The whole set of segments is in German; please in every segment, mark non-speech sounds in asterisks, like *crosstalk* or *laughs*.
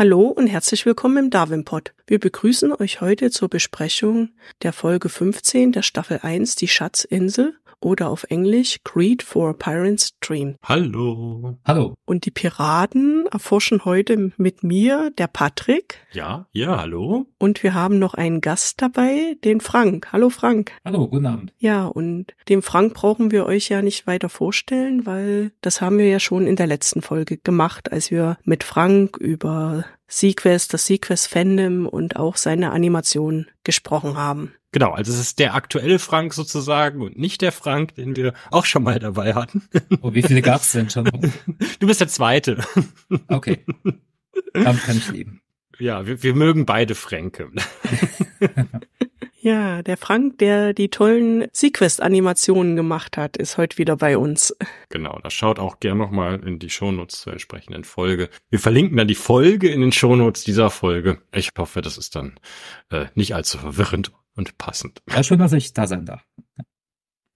Hallo und herzlich willkommen im Darwin-Pod. Wir begrüßen euch heute zur Besprechung der Folge 15 der Staffel 1 Die Schatzinsel oder auf Englisch Greed for Pirates Dream. Hallo. Hallo. Und die Piraten erforschen heute mit mir, der Patrick. Ja, ja, hallo. Und wir haben noch einen Gast dabei, den Frank. Hallo Frank. Hallo, guten Abend. Ja, und dem Frank brauchen wir euch ja nicht weiter vorstellen, weil das haben wir ja schon in der letzten Folge gemacht, als wir mit Frank über Sequest, das Sequest Fandom und auch seine Animation gesprochen haben. Genau, also es ist der aktuelle Frank sozusagen und nicht der Frank, den wir auch schon mal dabei hatten. Oh, wie viele gab's denn schon? *laughs* Du bist der Zweite. Okay. Damit kann ich leben. Ja, wir, wir mögen beide Fränke. *laughs* Ja, der Frank, der die tollen Sequest-Animationen gemacht hat, ist heute wieder bei uns. Genau, da schaut auch gern nochmal in die Shownotes zur entsprechenden Folge. Wir verlinken dann die Folge in den Shownotes dieser Folge. Ich hoffe, das ist dann äh, nicht allzu verwirrend und passend. Ja, schön, dass ich da sein darf.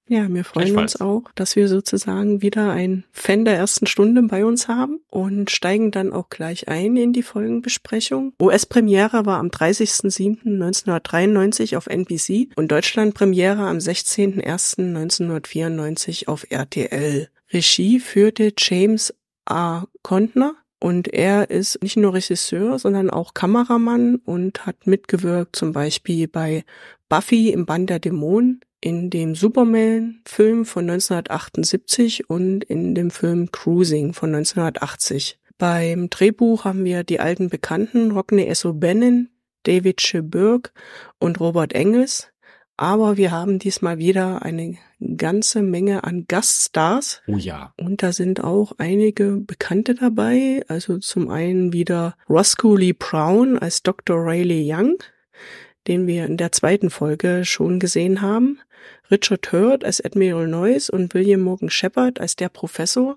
Ja, wir freuen uns auch, dass wir sozusagen wieder einen Fan der ersten Stunde bei uns haben und steigen dann auch gleich ein in die Folgenbesprechung. US-Premiere war am 30.07.1993 auf NBC und Deutschland-Premiere am 16.01.1994 auf RTL. Regie führte James A. Kontner und er ist nicht nur Regisseur, sondern auch Kameramann und hat mitgewirkt zum Beispiel bei Buffy im Band der Dämonen, in dem Superman-Film von 1978 und in dem Film Cruising von 1980. Beim Drehbuch haben wir die alten Bekannten Rodney S. O'Bannon, David Scheberg und Robert Engels. Aber wir haben diesmal wieder eine ganze Menge an Gaststars. Oh ja. Und da sind auch einige Bekannte dabei. Also zum einen wieder Roscoe Lee Brown als Dr. Rayleigh Young, den wir in der zweiten Folge schon gesehen haben. Richard Hurd als Admiral Noyce und William Morgan Shepard als der Professor.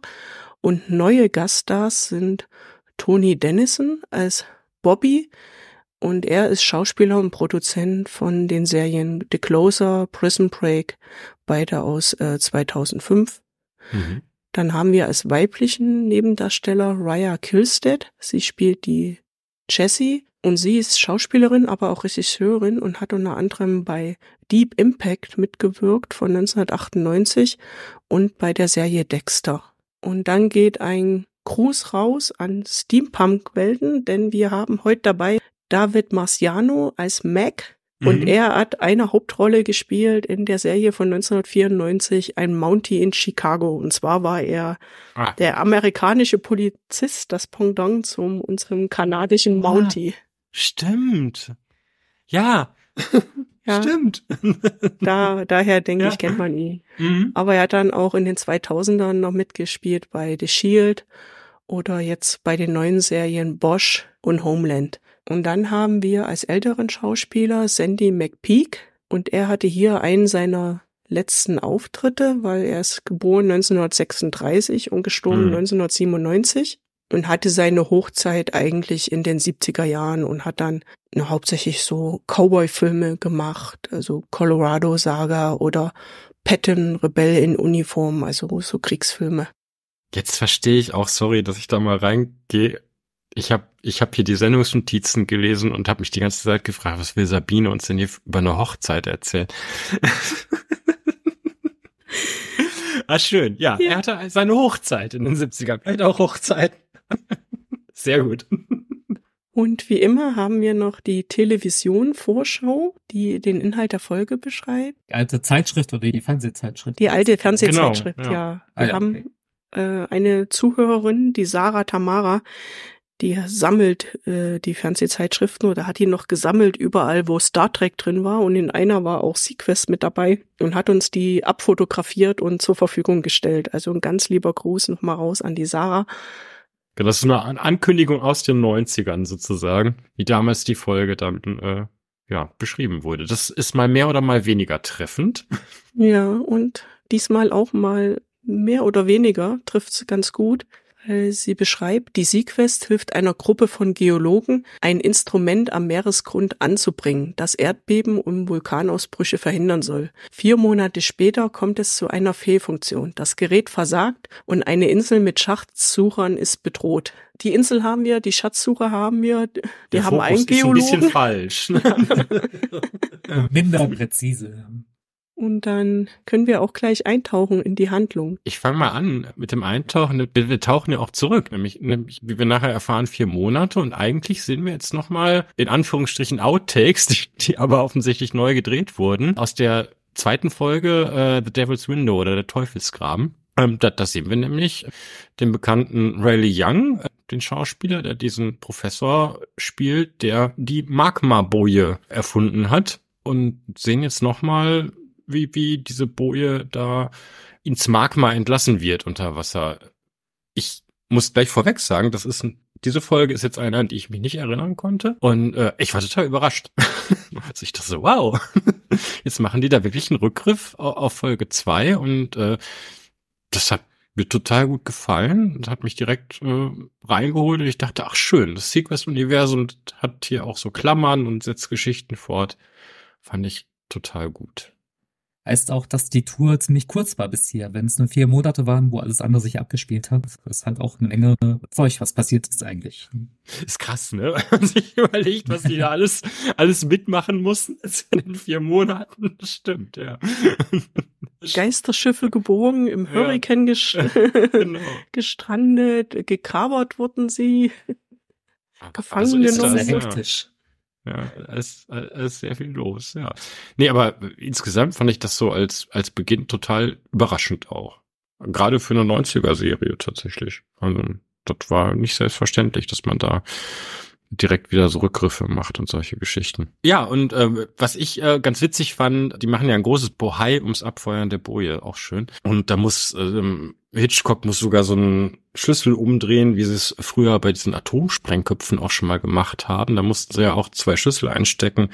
Und neue Gaststars sind Tony Dennison als Bobby, und er ist Schauspieler und Produzent von den Serien The Closer, Prison Break, beide aus äh, 2005. Mhm. Dann haben wir als weiblichen Nebendarsteller Raya Kilstead. Sie spielt die Jessie und sie ist Schauspielerin, aber auch Regisseurin und hat unter anderem bei Deep Impact mitgewirkt von 1998 und bei der Serie Dexter. Und dann geht ein Gruß raus an Steampunk-Welten, denn wir haben heute dabei David Marciano als Mac. Und mhm. er hat eine Hauptrolle gespielt in der Serie von 1994, ein Mountie in Chicago. Und zwar war er ah. der amerikanische Polizist, das Pendant zum unserem kanadischen ah. Mountie. Ah, stimmt. Ja. ja. Stimmt. da, daher denke ja. ich, kennt man ihn. Mhm. Aber er hat dann auch in den 2000ern noch mitgespielt bei The Shield oder jetzt bei den neuen Serien Bosch und Homeland. Und dann haben wir als älteren Schauspieler Sandy McPeak und er hatte hier einen seiner letzten Auftritte, weil er ist geboren 1936 und gestorben mhm. 1997 und hatte seine Hochzeit eigentlich in den 70er Jahren und hat dann hauptsächlich so Cowboy-Filme gemacht, also Colorado Saga oder Patton, Rebell in Uniform, also so Kriegsfilme. Jetzt verstehe ich auch, sorry, dass ich da mal reingehe, ich habe ich hab hier die Sendungsnotizen gelesen und habe mich die ganze Zeit gefragt, was will Sabine uns denn hier über eine Hochzeit erzählen? *laughs* ah, schön. Ja, ja, er hatte seine Hochzeit in den 70ern. Vielleicht auch Hochzeit. *laughs* Sehr gut. Und wie immer haben wir noch die Television-Vorschau, die den Inhalt der Folge beschreibt. Die alte Zeitschrift oder die Fernsehzeitschrift? Die alte Fernsehzeitschrift, genau, ja. ja. Wir ah, ja. haben äh, eine Zuhörerin, die Sarah Tamara, die sammelt äh, die Fernsehzeitschriften oder hat die noch gesammelt überall, wo Star Trek drin war und in einer war auch Sequest mit dabei und hat uns die abfotografiert und zur Verfügung gestellt. Also ein ganz lieber Gruß nochmal raus an die Sarah. Das ist eine Ankündigung aus den 90ern sozusagen, wie damals die Folge dann äh, ja, beschrieben wurde. Das ist mal mehr oder mal weniger treffend. Ja, und diesmal auch mal mehr oder weniger trifft es ganz gut. Äh, sie beschreibt, die Seaquest hilft einer Gruppe von Geologen, ein Instrument am Meeresgrund anzubringen, das Erdbeben und Vulkanausbrüche verhindern soll. Vier Monate später kommt es zu einer Fehlfunktion. Das Gerät versagt und eine Insel mit Schatzsuchern ist bedroht. Die Insel haben wir, die Schatzsucher haben wir, wir Der haben Fokus einen Geologen. Ist ein bisschen falsch. *laughs* Minder präzise. Und dann können wir auch gleich eintauchen in die Handlung. Ich fange mal an mit dem Eintauchen. Wir tauchen ja auch zurück, nämlich, nämlich, wie wir nachher erfahren, vier Monate. Und eigentlich sehen wir jetzt nochmal in Anführungsstrichen Outtakes, die, die aber offensichtlich neu gedreht wurden, aus der zweiten Folge äh, The Devil's Window oder der Teufelsgraben. Ähm, da, da sehen wir nämlich den bekannten Riley Young, äh, den Schauspieler, der diesen Professor spielt, der die Magma-Boje erfunden hat. Und sehen jetzt nochmal wie, wie diese Boje da ins Magma entlassen wird unter Wasser. Ich muss gleich vorweg sagen, das ist ein, diese Folge ist jetzt eine, an die ich mich nicht erinnern konnte. Und äh, ich war total überrascht. *laughs* also ich dachte so, wow, *laughs* jetzt machen die da wirklich einen Rückgriff auf Folge zwei und äh, das hat mir total gut gefallen und hat mich direkt äh, reingeholt und ich dachte, ach schön, das Sequest-Universum hat hier auch so Klammern und setzt Geschichten fort. Fand ich total gut heißt auch, dass die Tour ziemlich kurz war bisher. Wenn es nur vier Monate waren, wo alles andere sich abgespielt hat, ist halt auch eine längere Zeug, was passiert ist eigentlich. Ist krass, ne? *laughs* Wenn man sich überlegt, was die da alles, alles mitmachen mussten *laughs* in den vier Monaten. Das stimmt, ja. *laughs* Geisterschiffe gebogen, im ja. gest genau. gestrandet, gekabert wurden sie. Ah, Gefangene also ist das, ja. Ja, es ist sehr viel los, ja. Nee, aber insgesamt fand ich das so als, als Beginn total überraschend auch. Gerade für eine 90er-Serie tatsächlich. Also, das war nicht selbstverständlich, dass man da direkt wieder so Rückgriffe macht und solche Geschichten. Ja, und äh, was ich äh, ganz witzig fand, die machen ja ein großes Bohai ums Abfeuern der Boje, auch schön. Und da muss ähm, Hitchcock muss sogar so einen Schlüssel umdrehen, wie sie es früher bei diesen Atomsprengköpfen auch schon mal gemacht haben. Da mussten sie ja auch zwei Schlüssel einstecken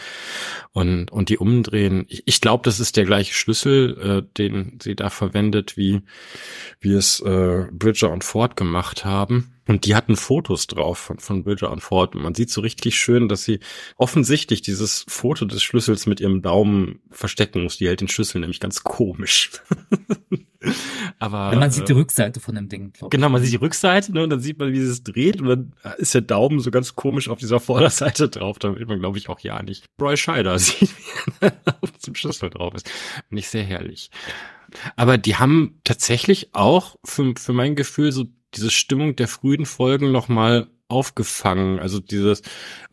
und, und die umdrehen. Ich, ich glaube, das ist der gleiche Schlüssel, äh, den sie da verwendet, wie, wie es äh, Bridger und Ford gemacht haben. Und die hatten Fotos drauf von, von Bridger und Ford. Und man sieht so richtig schön, dass sie offensichtlich dieses Foto des Schlüssels mit ihrem Daumen verstecken muss. Die hält den Schlüssel nämlich ganz komisch. *laughs* Aber wenn man sieht die äh, Rückseite von dem Ding, glaube Genau, man sieht die Rückseite, ne, und dann sieht man, wie es dreht, und dann ist der Daumen so ganz komisch auf dieser *laughs* Vorderseite drauf. Da will man, glaube ich, auch ja nicht. Roy Scheider sieht, *laughs* wie er auf diesem Schlüssel drauf ist. Nicht sehr herrlich. Aber die haben tatsächlich auch für, für mein Gefühl so diese Stimmung der frühen Folgen nochmal aufgefangen. Also dieses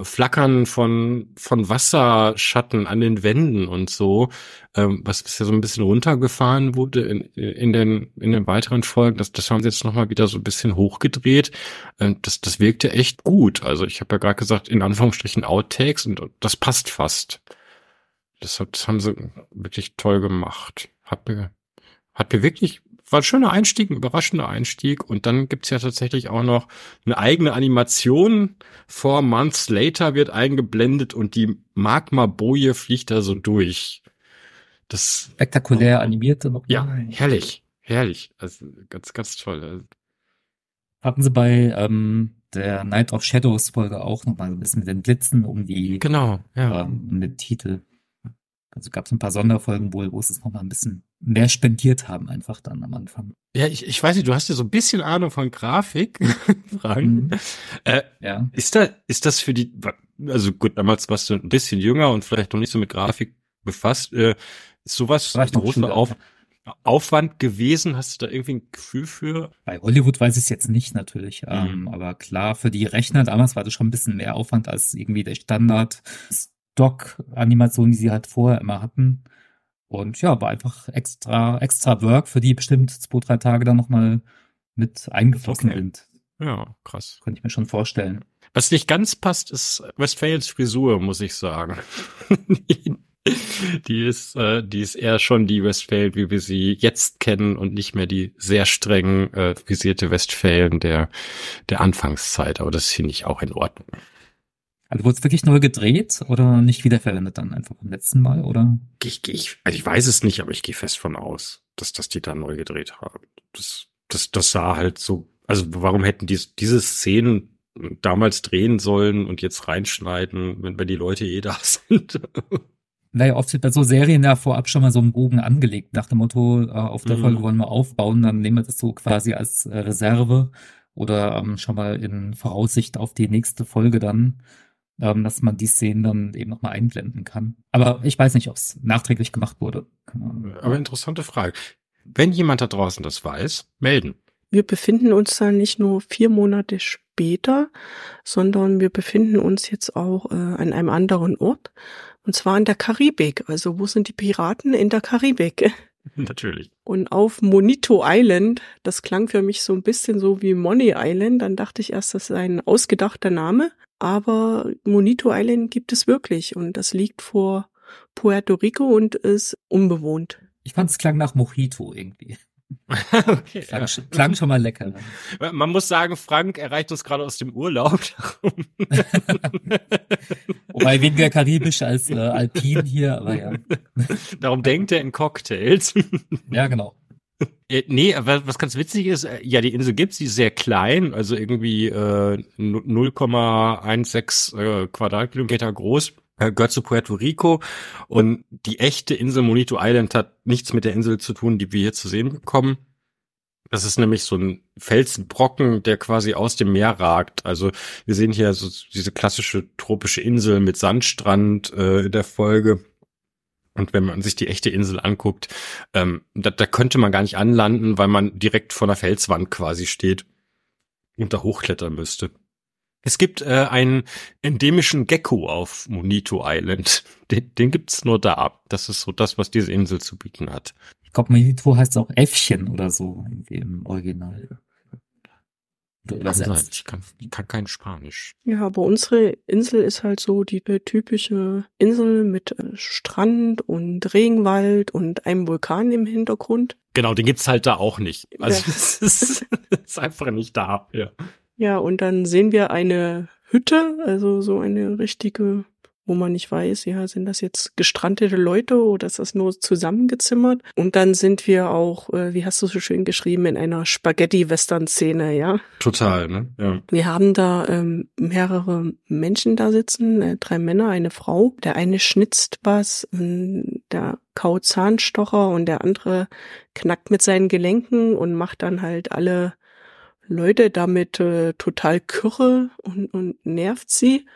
Flackern von, von Wasserschatten an den Wänden und so, ähm, was bisher so ein bisschen runtergefahren wurde in, in, den, in den weiteren Folgen, das, das haben sie jetzt nochmal wieder so ein bisschen hochgedreht. Ähm, das, das wirkte echt gut. Also ich habe ja gerade gesagt, in Anführungsstrichen Outtakes und das passt fast. Das, das haben sie wirklich toll gemacht. Hat mir, hat mir wirklich war ein schöner Einstieg, ein überraschender Einstieg. Und dann gibt's ja tatsächlich auch noch eine eigene Animation. Four Months Later wird eingeblendet und die Magma-Boje fliegt da so durch. Das Spektakulär animierte noch. Ja, herrlich, herrlich. Also ganz, ganz toll. Hatten sie bei ähm, der Night of Shadows Folge auch nochmal ein bisschen mit den Blitzen um die genau, ja. ähm, um Titel. Also gab es ein paar Sonderfolgen wohl, wo es es nochmal ein bisschen mehr spendiert haben, einfach dann am Anfang. Ja, ich, ich weiß nicht, du hast ja so ein bisschen Ahnung von Grafik. *laughs* Fragen. Mhm. Äh, ja. Ist da, ist das für die, also gut, damals warst du ein bisschen jünger und vielleicht noch nicht so mit Grafik befasst, äh, ist sowas ein großer Auf, Aufwand gewesen? Hast du da irgendwie ein Gefühl für? Bei Hollywood weiß ich es jetzt nicht natürlich, mhm. ähm, aber klar, für die Rechner damals war das schon ein bisschen mehr Aufwand als irgendwie der Standard Stock-Animation, die sie halt vorher immer hatten. Und ja, war einfach extra, extra Work, für die bestimmt zwei, drei Tage dann nochmal mit eingeflossen okay. sind. Ja, krass. Könnte ich mir schon vorstellen. Was nicht ganz passt, ist Westfalens Frisur, muss ich sagen. *laughs* die ist, äh, die ist eher schon die Westfalen, wie wir sie jetzt kennen und nicht mehr die sehr streng äh, visierte Westfalen der, der Anfangszeit. Aber das finde ich auch in Ordnung. Also wurde es wirklich neu gedreht oder nicht wiederverwendet dann einfach beim letzten Mal, oder? Ich, ich, also ich weiß es nicht, aber ich gehe fest von aus, dass, dass die da neu gedreht haben. Das, das, das sah halt so, also warum hätten die diese Szenen damals drehen sollen und jetzt reinschneiden, wenn, wenn die Leute eh da *laughs* sind? Naja, oft wird bei so Serien ja vorab schon mal so einen Bogen angelegt, nach dem Motto, äh, auf der mhm. Folge wollen wir aufbauen, dann nehmen wir das so quasi als äh, Reserve oder ähm, schon mal in Voraussicht auf die nächste Folge dann ähm, dass man die Szenen dann eben nochmal einblenden kann. Aber ich weiß nicht, ob es nachträglich gemacht wurde. Aber interessante Frage. Wenn jemand da draußen das weiß, melden. Wir befinden uns da nicht nur vier Monate später, sondern wir befinden uns jetzt auch äh, an einem anderen Ort. Und zwar in der Karibik. Also wo sind die Piraten in der Karibik? *laughs* Natürlich. Und auf Monito Island, das klang für mich so ein bisschen so wie Money Island, dann dachte ich erst, das ist ein ausgedachter Name, aber Monito Island gibt es wirklich und das liegt vor Puerto Rico und ist unbewohnt. Ich fand es klang nach Mojito irgendwie okay, *laughs* klang, ja. klang, schon mal lecker. *laughs* Man muss sagen, Frank erreicht uns gerade aus dem Urlaub. *laughs* Wobei weniger karibisch als äh, alpin hier, aber ja. Darum denkt er in Cocktails. ja, genau. Äh, nee, aber was ganz witzig ist, äh, ja, die Insel gibt's, die ist sehr klein, also irgendwie äh, 0,16 äh, Quadratkilometer groß. Äh, gehört zu Puerto Rico und die echte Insel Monito Island hat nichts mit der Insel zu tun, die wir hier zu sehen bekommen. Das ist nämlich so ein Felsbrocken, der quasi aus dem Meer ragt. Also wir sehen hier so diese klassische tropische Insel mit Sandstrand äh, in der Folge. Und wenn man sich die echte Insel anguckt, ähm, da, da könnte man gar nicht anlanden, weil man direkt vor einer Felswand quasi steht und da hochklettern müsste. Es gibt äh, einen endemischen Gecko auf Monito Island. Den, den gibt's nur da. Das ist so das, was diese Insel zu bieten hat. Ich glaube, Monito heißt auch Äffchen oder so im Original. Oder Nein, ich kann, ich kann kein Spanisch. Ja, aber unsere Insel ist halt so die typische Insel mit äh, Strand und Regenwald und einem Vulkan im Hintergrund. Genau, den gibt's halt da auch nicht. Also ja. *laughs* es, ist, es ist einfach nicht da. Ja. Ja, und dann sehen wir eine Hütte, also so eine richtige, wo man nicht weiß, ja, sind das jetzt gestrandete Leute oder ist das nur zusammengezimmert? Und dann sind wir auch, äh, wie hast du so schön geschrieben, in einer Spaghetti-Western-Szene, ja? Total, ne? Ja. Wir haben da ähm, mehrere Menschen da sitzen, äh, drei Männer, eine Frau. Der eine schnitzt was, der kaut Zahnstocher und der andere knackt mit seinen Gelenken und macht dann halt alle Leute damit äh, total kürre und, und nervt sie.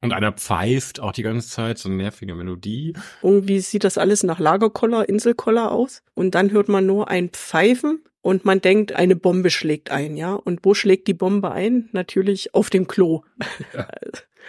Und einer pfeift auch die ganze Zeit, so eine nervige Melodie. Irgendwie sieht das alles nach Lagerkoller, Inselkoller aus. Und dann hört man nur ein Pfeifen und man denkt, eine Bombe schlägt ein, ja. Und wo schlägt die Bombe ein? Natürlich auf dem Klo. Ja. *laughs*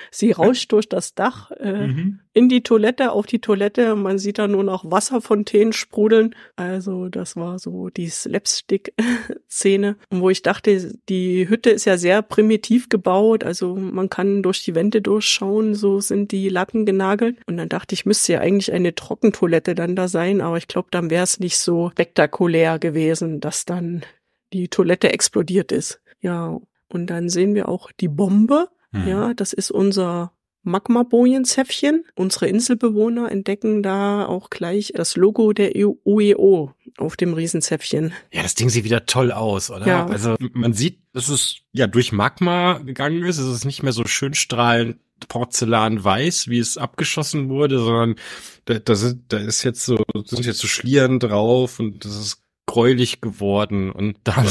Sie rauscht durch das Dach äh, mhm. in die Toilette, auf die Toilette. Man sieht da nur noch Wasserfontänen sprudeln. Also das war so die Slapstick-Szene, wo ich dachte, die Hütte ist ja sehr primitiv gebaut. Also man kann durch die Wände durchschauen, so sind die Latten genagelt. Und dann dachte ich, müsste ja eigentlich eine Trockentoilette dann da sein. Aber ich glaube, dann wäre es nicht so spektakulär gewesen, dass dann die Toilette explodiert ist. Ja, und dann sehen wir auch die Bombe. Mhm. Ja, das ist unser magma Magmabojenzäpfchen. Unsere Inselbewohner entdecken da auch gleich das Logo der e UEO auf dem Riesenzäpfchen. Ja, das Ding sieht wieder toll aus, oder? Ja. Also man sieht, dass es ja durch Magma gegangen ist. Es ist nicht mehr so schön strahlend porzellanweiß, wie es abgeschossen wurde, sondern da, da, sind, da ist jetzt so, sind jetzt so Schlieren drauf und das ist gräulich geworden und da haben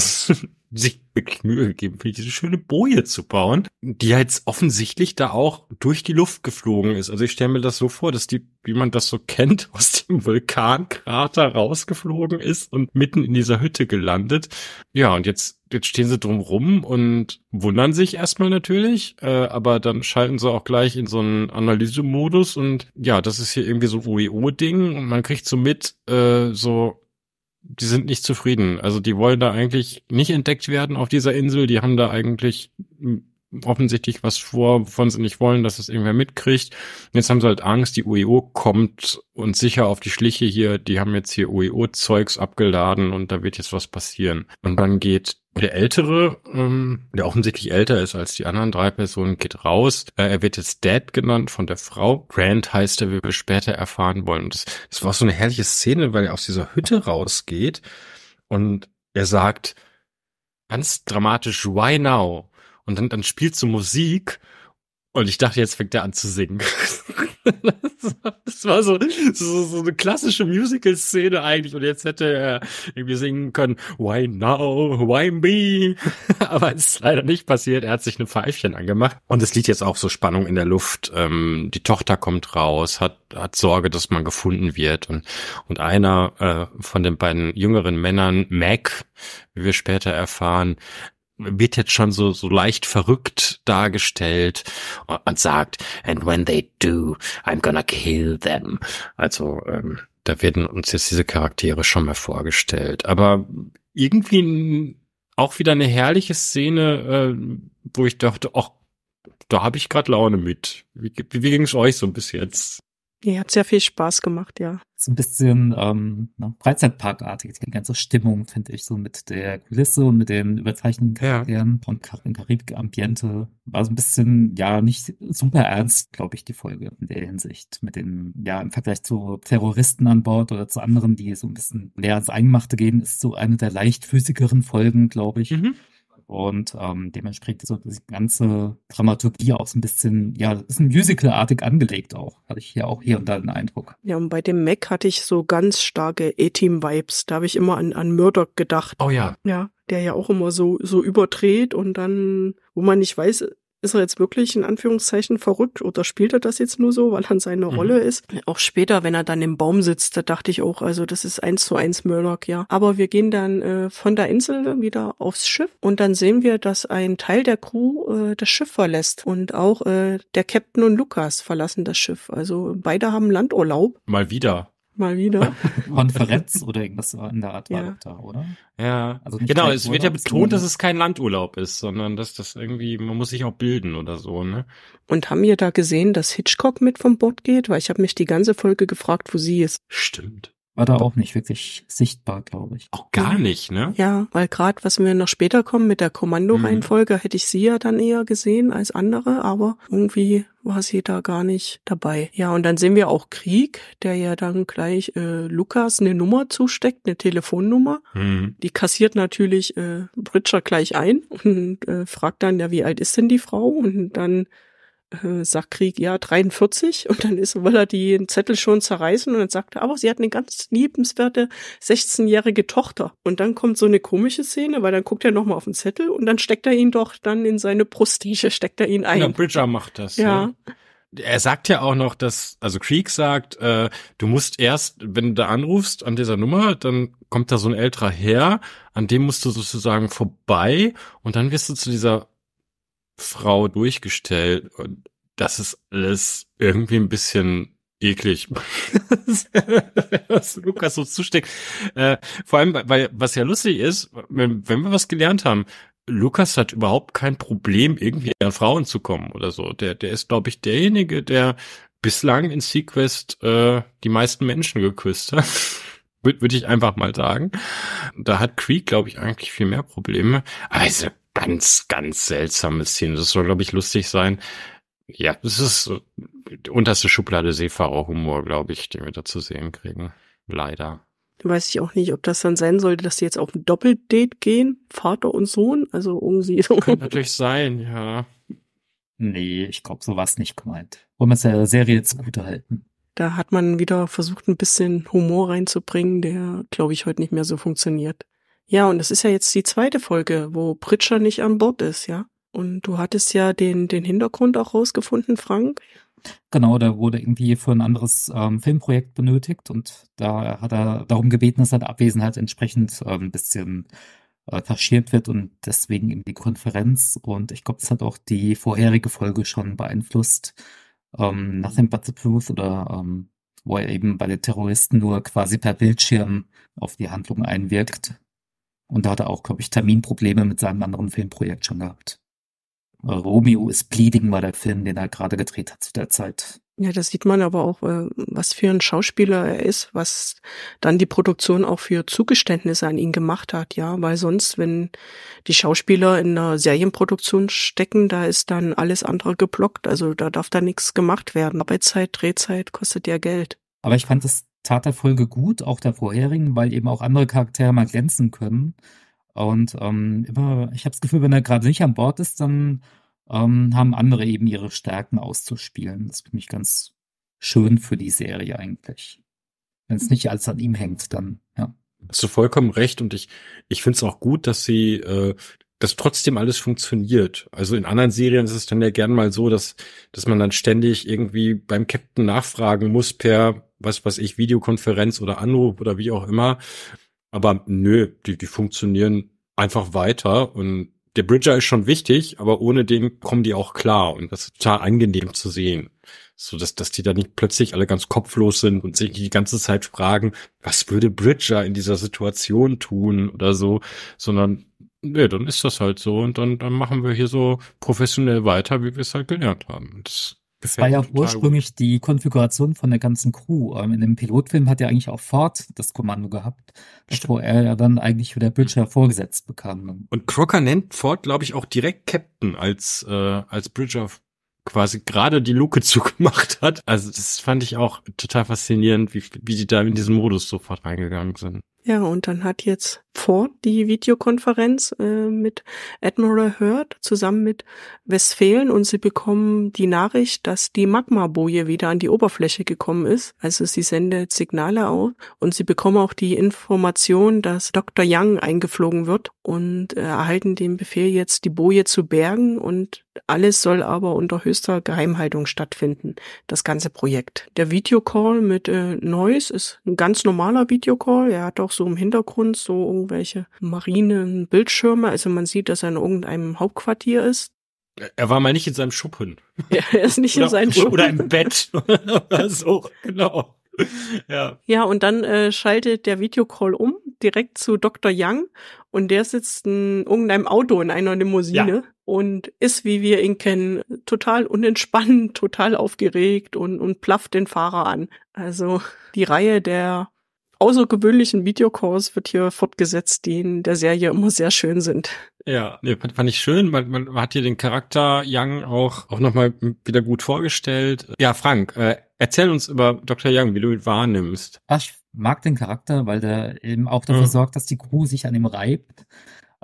sich wirklich Mühe gegeben, für diese schöne Boje zu bauen, die jetzt halt offensichtlich da auch durch die Luft geflogen ist. Also ich stelle mir das so vor, dass die, wie man das so kennt, *laughs* aus dem Vulkankrater rausgeflogen ist und mitten in dieser Hütte gelandet. Ja, und jetzt, jetzt stehen sie drum rum und wundern sich erstmal natürlich, äh, aber dann schalten sie auch gleich in so einen Analysemodus und ja, das ist hier irgendwie so UEO-Ding und man kriegt so mit, äh, so die sind nicht zufrieden. Also die wollen da eigentlich nicht entdeckt werden auf dieser Insel. Die haben da eigentlich offensichtlich was vor, wovon sie nicht wollen, dass es irgendwer mitkriegt. Jetzt haben sie halt Angst, die UEO kommt und sicher auf die Schliche hier, die haben jetzt hier UEO-Zeugs abgeladen und da wird jetzt was passieren. Und dann geht der Ältere, ähm, der offensichtlich älter ist als die anderen drei Personen, geht raus. Äh, er wird jetzt Dad genannt von der Frau. Grant heißt er, wie wir später erfahren wollen. Das, das war so eine herrliche Szene, weil er aus dieser Hütte rausgeht und er sagt ganz dramatisch, why now? und dann, dann spielst du Musik und ich dachte, jetzt fängt er an zu singen. *laughs* das war so, so, so eine klassische Musical-Szene eigentlich. Und jetzt hätte er irgendwie singen können, Why now, why me? *laughs* Aber es ist leider nicht passiert. Er hat sich eine Pfeifchen angemacht. Und es liegt jetzt auch so Spannung in der Luft. Ähm, die Tochter kommt raus, hat, hat Sorge, dass man gefunden wird. Und, und einer äh, von den beiden jüngeren Männern, Mac, wie wir später erfahren, wird jetzt schon so, so leicht verrückt dargestellt und, und sagt, and when they do, I'm gonna kill them. Also, ähm, da werden uns jetzt diese Charaktere schon mal vorgestellt. Aber irgendwie auch wieder eine herrliche Szene, äh, wo ich dachte, ach, da habe ich gerade Laune mit. Wie, wie, wie ging es euch so bis jetzt? Ja, hat sehr viel Spaß gemacht, ja. So ein bisschen ähm, ne, Freizeitparkartig, die ganze Stimmung, finde ich, so mit der Kulisse und mit den überzeichneten Charakteren ja. und im Karibik-Ambiente. War so ein bisschen, ja, nicht super ernst, glaube ich, die Folge in der Hinsicht. Mit dem, ja, im Vergleich zu Terroristen an Bord oder zu anderen, die so ein bisschen mehr ans Eingemachte gehen, ist so eine der leichtfüßigeren Folgen, glaube ich. Mhm. Und ähm, dementsprechend so die ganze Dramaturgie auch so ein bisschen, ja, ist ein Musical-artig angelegt auch. Hatte ich hier auch hier und da den Eindruck. Ja, und bei dem Mac hatte ich so ganz starke E-Team-Vibes. Da habe ich immer an, an Murdoch gedacht. Oh ja. Ja, der ja auch immer so, so überdreht und dann, wo man nicht weiß, ist er jetzt wirklich in Anführungszeichen verrückt oder spielt er das jetzt nur so, weil er in seiner mhm. Rolle ist? Auch später, wenn er dann im Baum sitzt, da dachte ich auch, also das ist eins zu eins Murdoch, ja. Aber wir gehen dann äh, von der Insel wieder aufs Schiff und dann sehen wir, dass ein Teil der Crew äh, das Schiff verlässt und auch äh, der Captain und Lukas verlassen das Schiff. Also beide haben Landurlaub. Mal wieder. Mal wieder. *laughs* Konferenz oder irgendwas in der Art war da, oder? Ja. Also genau, es wird ja betont, dass es kein Landurlaub ist, sondern dass das irgendwie, man muss sich auch bilden oder so, ne? Und haben wir da gesehen, dass Hitchcock mit vom Bord geht? Weil ich habe mich die ganze Folge gefragt, wo sie ist. Stimmt war da auch nicht wirklich sichtbar, glaube ich. Auch gar nicht, ne? Ja, weil gerade, was wir noch später kommen mit der Kommandoreihenfolge, mhm. hätte ich sie ja dann eher gesehen als andere, aber irgendwie war sie da gar nicht dabei. Ja, und dann sehen wir auch Krieg, der ja dann gleich äh, Lukas eine Nummer zusteckt, eine Telefonnummer. Mhm. Die kassiert natürlich äh, Britscher gleich ein *laughs* und äh, fragt dann, ja, wie alt ist denn die Frau? Und dann äh, Sackkrieg, ja, 43. Und dann ist, will er den Zettel schon zerreißen und dann sagt er, aber sie hat eine ganz liebenswerte 16-jährige Tochter. Und dann kommt so eine komische Szene, weil dann guckt er nochmal auf den Zettel und dann steckt er ihn doch dann in seine Prostige, steckt er ihn ein. Ja, Bridger macht das. ja. ja er sagt ja auch noch, dass, also Krieg sagt, äh, du musst erst, wenn du da anrufst an dieser Nummer, dann kommt da so ein älterer Herr, an dem musst du sozusagen vorbei und dann wirst du zu dieser Frau durchgestellt und das ist alles irgendwie ein bisschen eklig, *laughs* was Lukas so zusteckt. Äh, vor allem, weil was ja lustig ist, wenn, wenn wir was gelernt haben, Lukas hat überhaupt kein Problem, irgendwie an Frauen zu kommen oder so. Der, der ist, glaube ich, derjenige, der bislang in Sequest äh, die meisten Menschen geküsst hat. *laughs* Würde würd ich einfach mal sagen. Da hat Creek, glaube ich, eigentlich viel mehr Probleme. Also ganz, ganz seltsame Szene. Das soll, glaube ich, lustig sein. Ja, das ist äh, unterste Schublade Seefahrerhumor, glaube ich, den wir da zu sehen kriegen. Leider. Weiß ich auch nicht, ob das dann sein sollte, dass sie jetzt auf ein Doppeldate gehen, Vater und Sohn, also um sie. Könnte natürlich sein, ja. Nee, ich glaube, so war nicht gemeint. Wollen wir es der Serie jetzt gut halten. Da hat man wieder versucht, ein bisschen Humor reinzubringen, der, glaube ich, heute nicht mehr so funktioniert. Ja, und das ist ja jetzt die zweite Folge, wo Pritscher nicht an Bord ist, ja? Und du hattest ja den, den Hintergrund auch rausgefunden, Frank. Genau, da wurde irgendwie für ein anderes ähm, Filmprojekt benötigt und da hat er darum gebeten, dass seine Abwesenheit entsprechend äh, ein bisschen äh, kaschiert wird und deswegen eben die Konferenz. Und ich glaube, das hat auch die vorherige Folge schon beeinflusst. Ähm, Nothing but the Truth oder ähm, wo er eben bei den Terroristen nur quasi per Bildschirm auf die Handlung einwirkt. Und da hat er auch, glaube ich, Terminprobleme mit seinem anderen Filmprojekt schon gehabt. Äh, Romeo is Bleeding war der Film, den er gerade gedreht hat zu der Zeit. Ja, das sieht man aber auch, äh, was für ein Schauspieler er ist, was dann die Produktion auch für Zugeständnisse an ihn gemacht hat, ja, weil sonst, wenn die Schauspieler in einer Serienproduktion stecken, da ist dann alles andere geblockt, also da darf da nichts gemacht werden. Arbeitszeit, Drehzeit kostet ja Geld. Aber ich fand es tat der Folge gut, auch der vorherigen, weil eben auch andere Charaktere mal glänzen können. Und ähm, immer, ich habe das Gefühl, wenn er gerade nicht an Bord ist, dann ähm, haben andere eben ihre Stärken auszuspielen. Das finde ich ganz schön für die Serie eigentlich. Wenn es nicht alles an ihm hängt, dann, ja. Hast du vollkommen recht und ich, ich finde es auch gut, dass sie, äh, dass trotzdem alles funktioniert. Also in anderen Serien ist es dann ja gern mal so, dass, dass man dann ständig irgendwie beim Captain nachfragen muss per was was ich, Videokonferenz oder Anruf oder wie auch immer. Aber nö, die, die funktionieren einfach weiter und der Bridger ist schon wichtig, aber ohne den kommen die auch klar und das ist total angenehm zu sehen. So dass, dass die da nicht plötzlich alle ganz kopflos sind und sich die ganze Zeit fragen, was würde Bridger in dieser Situation tun oder so, sondern nee, dann ist das halt so und dann, dann machen wir hier so professionell weiter, wie wir es halt gelernt haben. Das das war ja ursprünglich gut. die Konfiguration von der ganzen Crew. Ähm, in dem Pilotfilm hat ja eigentlich auch Ford das Kommando gehabt, wo er ja dann eigentlich wieder Bridger vorgesetzt bekam. Und Crocker nennt Ford, glaube ich, auch direkt Captain, als, äh, als Bridger quasi gerade die Luke *laughs* zugemacht hat. Also das fand ich auch total faszinierend, wie, wie die da in diesen Modus sofort reingegangen sind. Ja, und dann hat jetzt Ford die Videokonferenz äh, mit Admiral Hurd zusammen mit Westfalen und sie bekommen die Nachricht, dass die Magma-Boje wieder an die Oberfläche gekommen ist. Also sie sendet Signale auf und sie bekommen auch die Information, dass Dr. Young eingeflogen wird und äh, erhalten den Befehl jetzt, die Boje zu bergen und alles soll aber unter höchster Geheimhaltung stattfinden, das ganze Projekt. Der Videocall mit äh, Neuss ist ein ganz normaler Videocall. Er hat auch noch so im Hintergrund so irgendwelche marinen Bildschirme. Also man sieht, dass er in irgendeinem Hauptquartier ist. Er war mal nicht in seinem Schuppen. Ja, er ist nicht oder, in seinem Schuppen. Oder im Bett. *laughs* oder so, genau. Ja. ja, und dann äh, schaltet der Videocall um direkt zu Dr. Young und der sitzt in irgendeinem Auto in einer Limousine ja. und ist, wie wir ihn kennen, total unentspannt, total aufgeregt und, und plafft den Fahrer an. Also die Reihe der außergewöhnlichen Videokurs wird hier fortgesetzt, die in der Serie immer sehr schön sind. Ja, nee, fand ich schön. Man, man hat hier den Charakter Young auch, auch nochmal wieder gut vorgestellt. Ja, Frank, äh, erzähl uns über Dr. Young, wie du ihn wahrnimmst. Ich mag den Charakter, weil der eben auch dafür mhm. sorgt, dass die Crew sich an ihm reibt.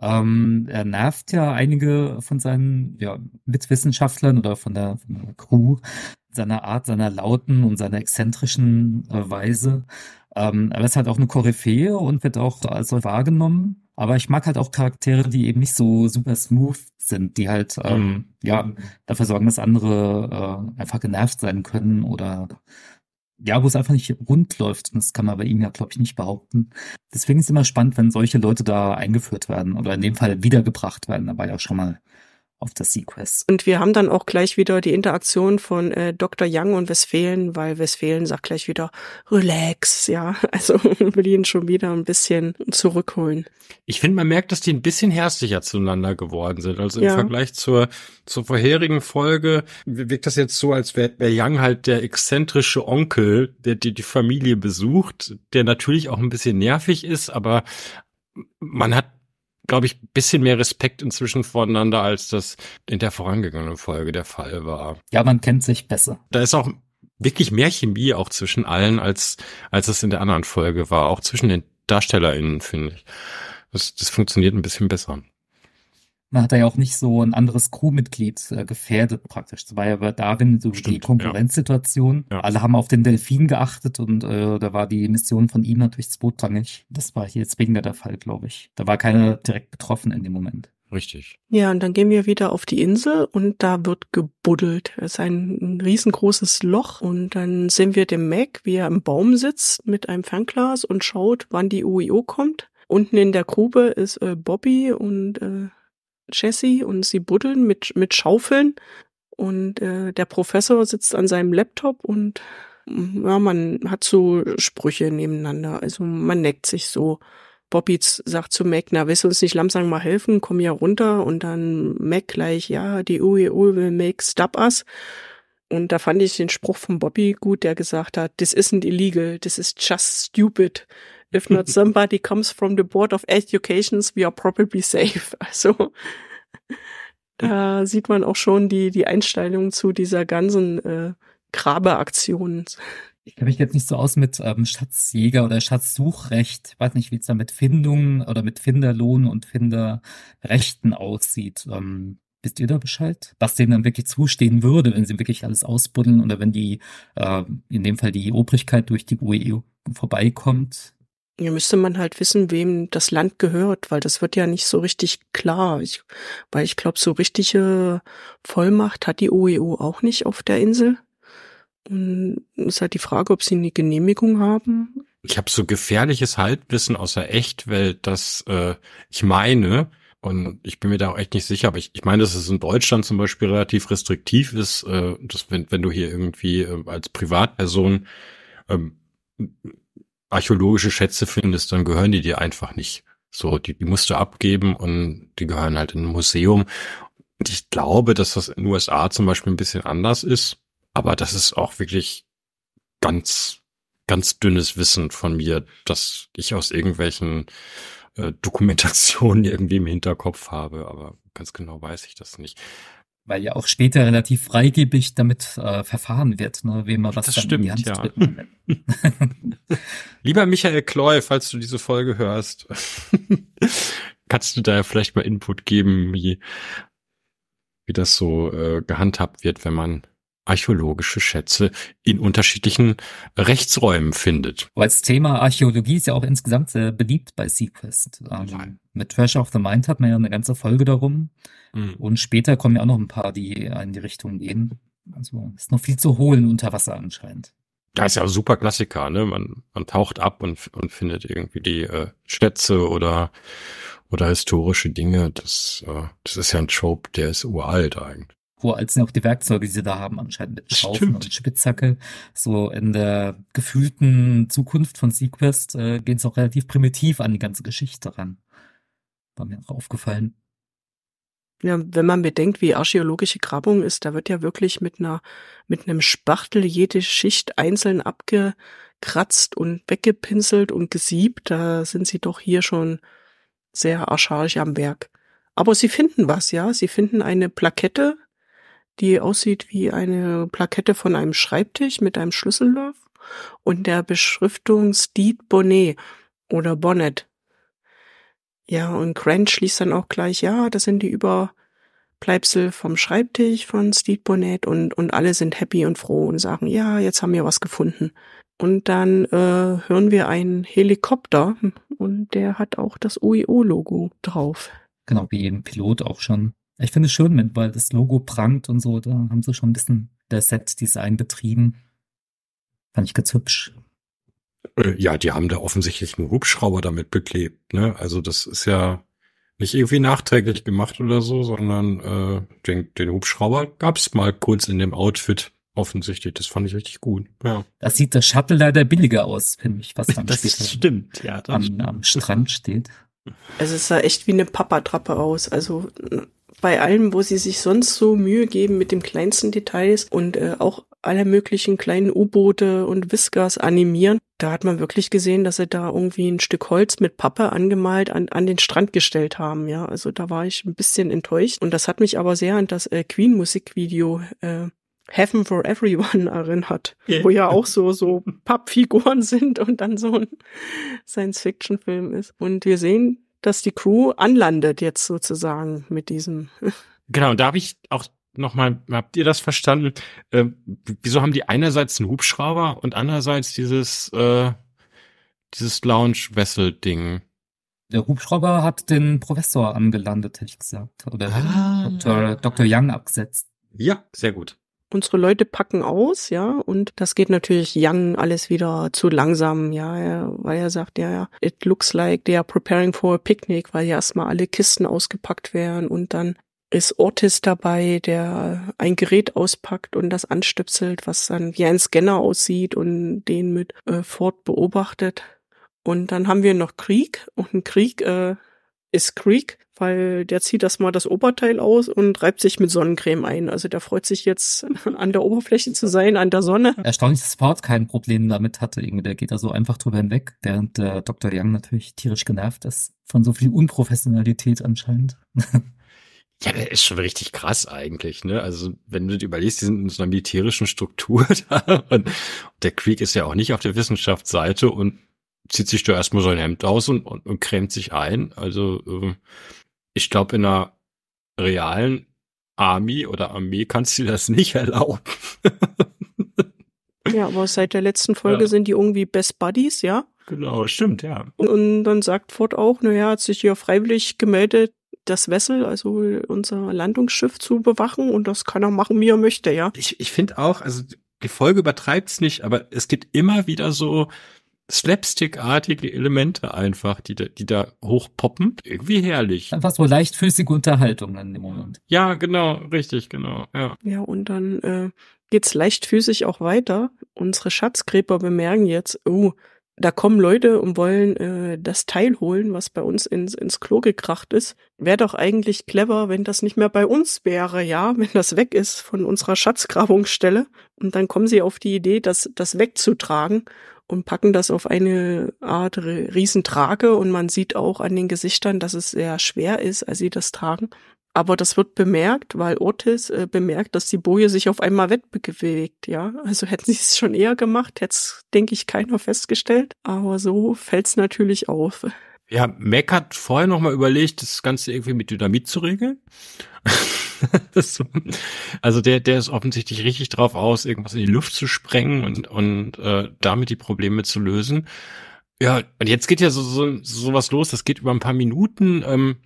Ähm, er nervt ja einige von seinen ja, Mitwissenschaftlern oder von der, von der Crew, seiner Art, seiner lauten und seiner exzentrischen äh, Weise. Ähm, aber ist halt auch eine Koryphäe und wird auch als so wahrgenommen. Aber ich mag halt auch Charaktere, die eben nicht so super smooth sind, die halt ähm, mhm. ja dafür sorgen, dass andere äh, einfach genervt sein können oder ja, wo es einfach nicht rund läuft. das kann man bei ihm ja, glaube ich, nicht behaupten. Deswegen ist es immer spannend, wenn solche Leute da eingeführt werden oder in dem Fall wiedergebracht werden. Da war ja schon mal auf das Sequest. Und wir haben dann auch gleich wieder die Interaktion von äh, Dr. Young und Westfalen, weil Westfalen sagt gleich wieder relax, ja. *laughs* Also *laughs* will ihn schon wieder ein bisschen zurückholen. Ich finde, man merkt, dass die ein bisschen herzlicher zueinander geworden sind. Also im Vergleich zur, zur vorherigen Folge wirkt das jetzt so, als wäre wär Young halt der exzentrische Onkel, der die, die Familie besucht, der natürlich auch ein bisschen nervig ist, aber man hat glaube ich, bisschen mehr Respekt inzwischen voneinander, als das in der vorangegangenen Folge der Fall war. Ja, man kennt sich besser. Da ist auch wirklich mehr Chemie auch zwischen allen, als, als es in der anderen Folge war. Auch zwischen den DarstellerInnen, finde ich. Das, das funktioniert ein bisschen besser man hat da ja auch nicht so ein anderes Crewmitglied äh, gefährdet praktisch. Das war ja darin so Stimmt, die Konkurrenzsituation. Ja. Ja. Alle haben auf den Delfin geachtet und äh, da war die Mission von ihm natürlich zweitrangig. Das war hier Zwinger der Fall, glaube ich. Da war keiner direkt betroffen in dem Moment. Richtig. Ja, und dann gehen wir wieder auf die Insel und da wird gebuddelt. Es ist ein riesengroßes Loch und dann sehen wir den Mac, wie er im Baum sitzt mit einem Fernglas und schaut, wann die UIO kommt. Unten in der Grube ist äh, Bobby und äh, Jesse und sie buddeln mit, mit Schaufeln. Und äh, der Professor sitzt an seinem Laptop und mm, ja, man hat so Sprüche nebeneinander. Also man neckt sich so. Bobby sagt zu Mac, na, willst du uns nicht Lamsang mal helfen? Komm ja runter. Und dann Mac gleich, ja, die UEU will make stop us. Und da fand ich den Spruch von Bobby gut, der gesagt hat, this isn't illegal, this is just stupid. If not *laughs* somebody comes from the Board of Educations, we are probably safe. *laughs* Also da sieht man auch schon die, die Einstellung zu dieser ganzen äh, Grabeaktion. Ich kenne mich jetzt nicht so aus mit ähm, Schatzjäger oder Schatzsuchrecht. Ich weiß nicht, wie es da mit Findungen oder mit Finderlohn und Finderrechten aussieht. Ähm, wisst ihr da Bescheid? Was denen dann wirklich zustehen würde, wenn sie wirklich alles ausbuddeln oder wenn die, äh, in dem Fall die Obrigkeit durch die UE vorbeikommt? Ja, müsste man halt wissen, wem das Land gehört, weil das wird ja nicht so richtig klar. Ich, weil ich glaube, so richtige Vollmacht hat die OEU auch nicht auf der Insel. Und ist halt die Frage, ob sie eine Genehmigung haben. Ich habe so gefährliches Halbwissen aus der Echtwelt, dass äh, ich meine, und ich bin mir da auch echt nicht sicher, aber ich, ich meine, dass es in Deutschland zum Beispiel relativ restriktiv ist, äh, dass wenn, wenn du hier irgendwie äh, als Privatperson ähm, archäologische Schätze findest, dann gehören die dir einfach nicht. So, die, die musst du abgeben und die gehören halt in ein Museum. Und ich glaube, dass das in den USA zum Beispiel ein bisschen anders ist, aber das ist auch wirklich ganz, ganz dünnes Wissen von mir, dass ich aus irgendwelchen äh, Dokumentationen *laughs* irgendwie im Hinterkopf habe, aber ganz genau weiß ich das nicht weil ja auch später relativ freigebig damit äh, verfahren wird, ne, wem man was das dann stimmt, in die Hand ja. *laughs* *laughs* Lieber Michael Kloy, falls du diese Folge hörst, *laughs* kannst du da ja vielleicht mal Input geben, wie, wie das so äh, gehandhabt wird, wenn man archäologische Schätze in unterschiedlichen Rechtsräumen findet. Aber das Thema Archäologie ist ja auch insgesamt sehr beliebt bei Sequest. Ähm, mit Trash of the Mind hat man ja eine ganze Folge darum. Mhm. Und später kommen ja auch noch ein paar, die in die Richtung gehen. Also ist noch viel zu holen unter Wasser anscheinend. Da ist ja super Klassiker, ne? Man, man taucht ab und, und findet irgendwie die äh, Schätze oder, oder historische Dinge. Das, äh, das ist ja ein Trope, der ist uralt eigentlich wo als sind auch die Werkzeuge, die sie da haben, anscheinend mit Schaufeln und Spitzhacke. So in der gefühlten Zukunft von Sequest äh, gehen sie auch relativ primitiv an die ganze Geschichte ran. War mir auch aufgefallen. Ja, wenn man bedenkt, wie archäologische Grabung ist, da wird ja wirklich mit einer, mit einem Spachtel jede Schicht einzeln abgekratzt und weggepinselt und gesiebt. Da sind sie doch hier schon sehr archaisch am Werk. Aber sie finden was, ja. Sie finden eine Plakette die aussieht wie eine Plakette von einem Schreibtisch mit einem Schlüsselloch und der Beschriftung Steed Bonnet oder Bonnet. Ja, und Grant schließt dann auch gleich, ja, das sind die Überbleibsel vom Schreibtisch von Steed Bonnet und, und alle sind happy und froh und sagen, ja, jetzt haben wir was gefunden. Und dann äh, hören wir einen Helikopter und der hat auch das OEO-Logo drauf. Genau, wie eben Pilot auch schon ich finde es schön, mit, weil das Logo prangt und so, da haben sie schon ein bisschen der Set-Design betrieben. Fand ich ganz hübsch. Äh, ja, die haben da offensichtlich einen Hubschrauber damit beklebt. Ne? Also das ist ja nicht irgendwie nachträglich gemacht oder so, sondern äh, den, den Hubschrauber gab's mal kurz in dem Outfit offensichtlich. Das fand ich richtig gut. Ja. Das sieht der Shuttle leider billiger aus, finde ich, was dann das stimmt, ja, das am, stimmt. am Strand steht. Also Es sah echt wie eine Papatrappe aus. Also bei allem, wo sie sich sonst so Mühe geben mit den kleinsten Details und äh, auch aller möglichen kleinen U-Boote und Whiskers animieren. Da hat man wirklich gesehen, dass sie da irgendwie ein Stück Holz mit Pappe angemalt an, an den Strand gestellt haben. Ja, also da war ich ein bisschen enttäuscht. Und das hat mich aber sehr an das äh, Queen-Musikvideo äh, Heaven for Everyone *laughs* erinnert, yeah. wo ja auch so, so Pappfiguren *laughs* sind und dann so ein Science-Fiction-Film ist. Und wir sehen dass die Crew anlandet jetzt sozusagen mit diesem. *laughs* Genau, und da habe ich auch nochmal, habt ihr das verstanden? Äh, wieso haben die einerseits einen Hubschrauber und andererseits dieses, äh, dieses Lounge-Vessel-Ding? Der Hubschrauber hat den Professor angelandet, hätte ich gesagt. Oder ah. Dr. Dr. Young abgesetzt. Ja, sehr gut unsere Leute packen aus, ja, und das geht natürlich Jan alles wieder zu langsam, ja, weil er sagt, ja, ja, it looks like they are preparing for a picnic, weil ja erstmal alle Kisten ausgepackt werden und dann ist Ortis dabei, der ein Gerät auspackt und das anstöpselt, was dann wie ein Scanner aussieht und den mit äh, Ford beobachtet. Und dann haben wir noch Krieg und Krieg äh, ist Creek, weil der zieht das mal das Oberteil aus und reibt sich mit Sonnencreme ein. Also der freut sich jetzt *laughs* an der Oberfläche zu sein, an der Sonne. Erstaunlich, dass Ford kein Problem damit hatte. Irgendwie, der geht da so einfach drüber hinweg, während äh, der Dr. Young natürlich tierisch genervt ist von so viel Unprofessionalität anscheinend. *laughs* Ja, der ist schon richtig krass eigentlich, ne? Also, wenn du dir überlegst, die sind in so einer militärischen Struktur *laughs* da und der Krieg ist ja auch nicht auf der Wissenschaftsseite und zieht sich da erstmal sein Hemd aus und, und, und cremt sich ein. Also ähm, ich glaube, in einer realen Army oder Armee kannst du das nicht *laughs* erlauben. ja, aber seit der letzten Folge ja. sind die irgendwie Best Buddies, ja? Genau, stimmt, ja. Und dann sagt Ford auch, naja, hat sich hier freiwillig gemeldet, das Wessel, also unser Landungsschiff zu bewachen und das kann er machen, wie er möchte, ja. Ich, ich finde auch, also die Folge übertreibt es nicht, aber es gibt immer wieder so Slapstick-artige Elemente einfach, die da, die da hochpoppen. Irgendwie herrlich. Einfach so leichtfüßige Unterhaltung dann im Moment. Ja, genau, richtig, genau. Ja, ja und dann äh, geht's leichtfüßig auch weiter. Unsere Schatzgräber bemerken jetzt, oh, uh, da kommen Leute und wollen äh, das Teil holen, was bei uns ins, ins Klo gekracht ist. Wäre doch eigentlich clever, wenn das nicht mehr bei uns wäre, ja, *laughs* wenn das weg ist von unserer Schatzgrabungsstelle. Und dann kommen sie auf die Idee, das, das wegzutragen und packen das auf eine Art Riesentrage. Und man sieht auch an den Gesichtern, dass es sehr schwer ist, als sie das tragen. Aber das wird bemerkt, weil Otis äh, bemerkt, dass die Boje sich auf einmal wettbewegt, ja. Also hätten sie es schon eher gemacht, hätte es, denke ich, keiner festgestellt. Aber so fällt es natürlich auf. Ja, Mac hat vorher nochmal überlegt, das Ganze irgendwie mit Dynamit zu regeln. so, *laughs* also der, der ist offensichtlich richtig drauf aus, irgendwas in die Luft zu sprengen und, und äh, damit die Probleme zu lösen. Ja, und jetzt geht ja so, so, so was los, das geht über ein paar Minuten. Ähm,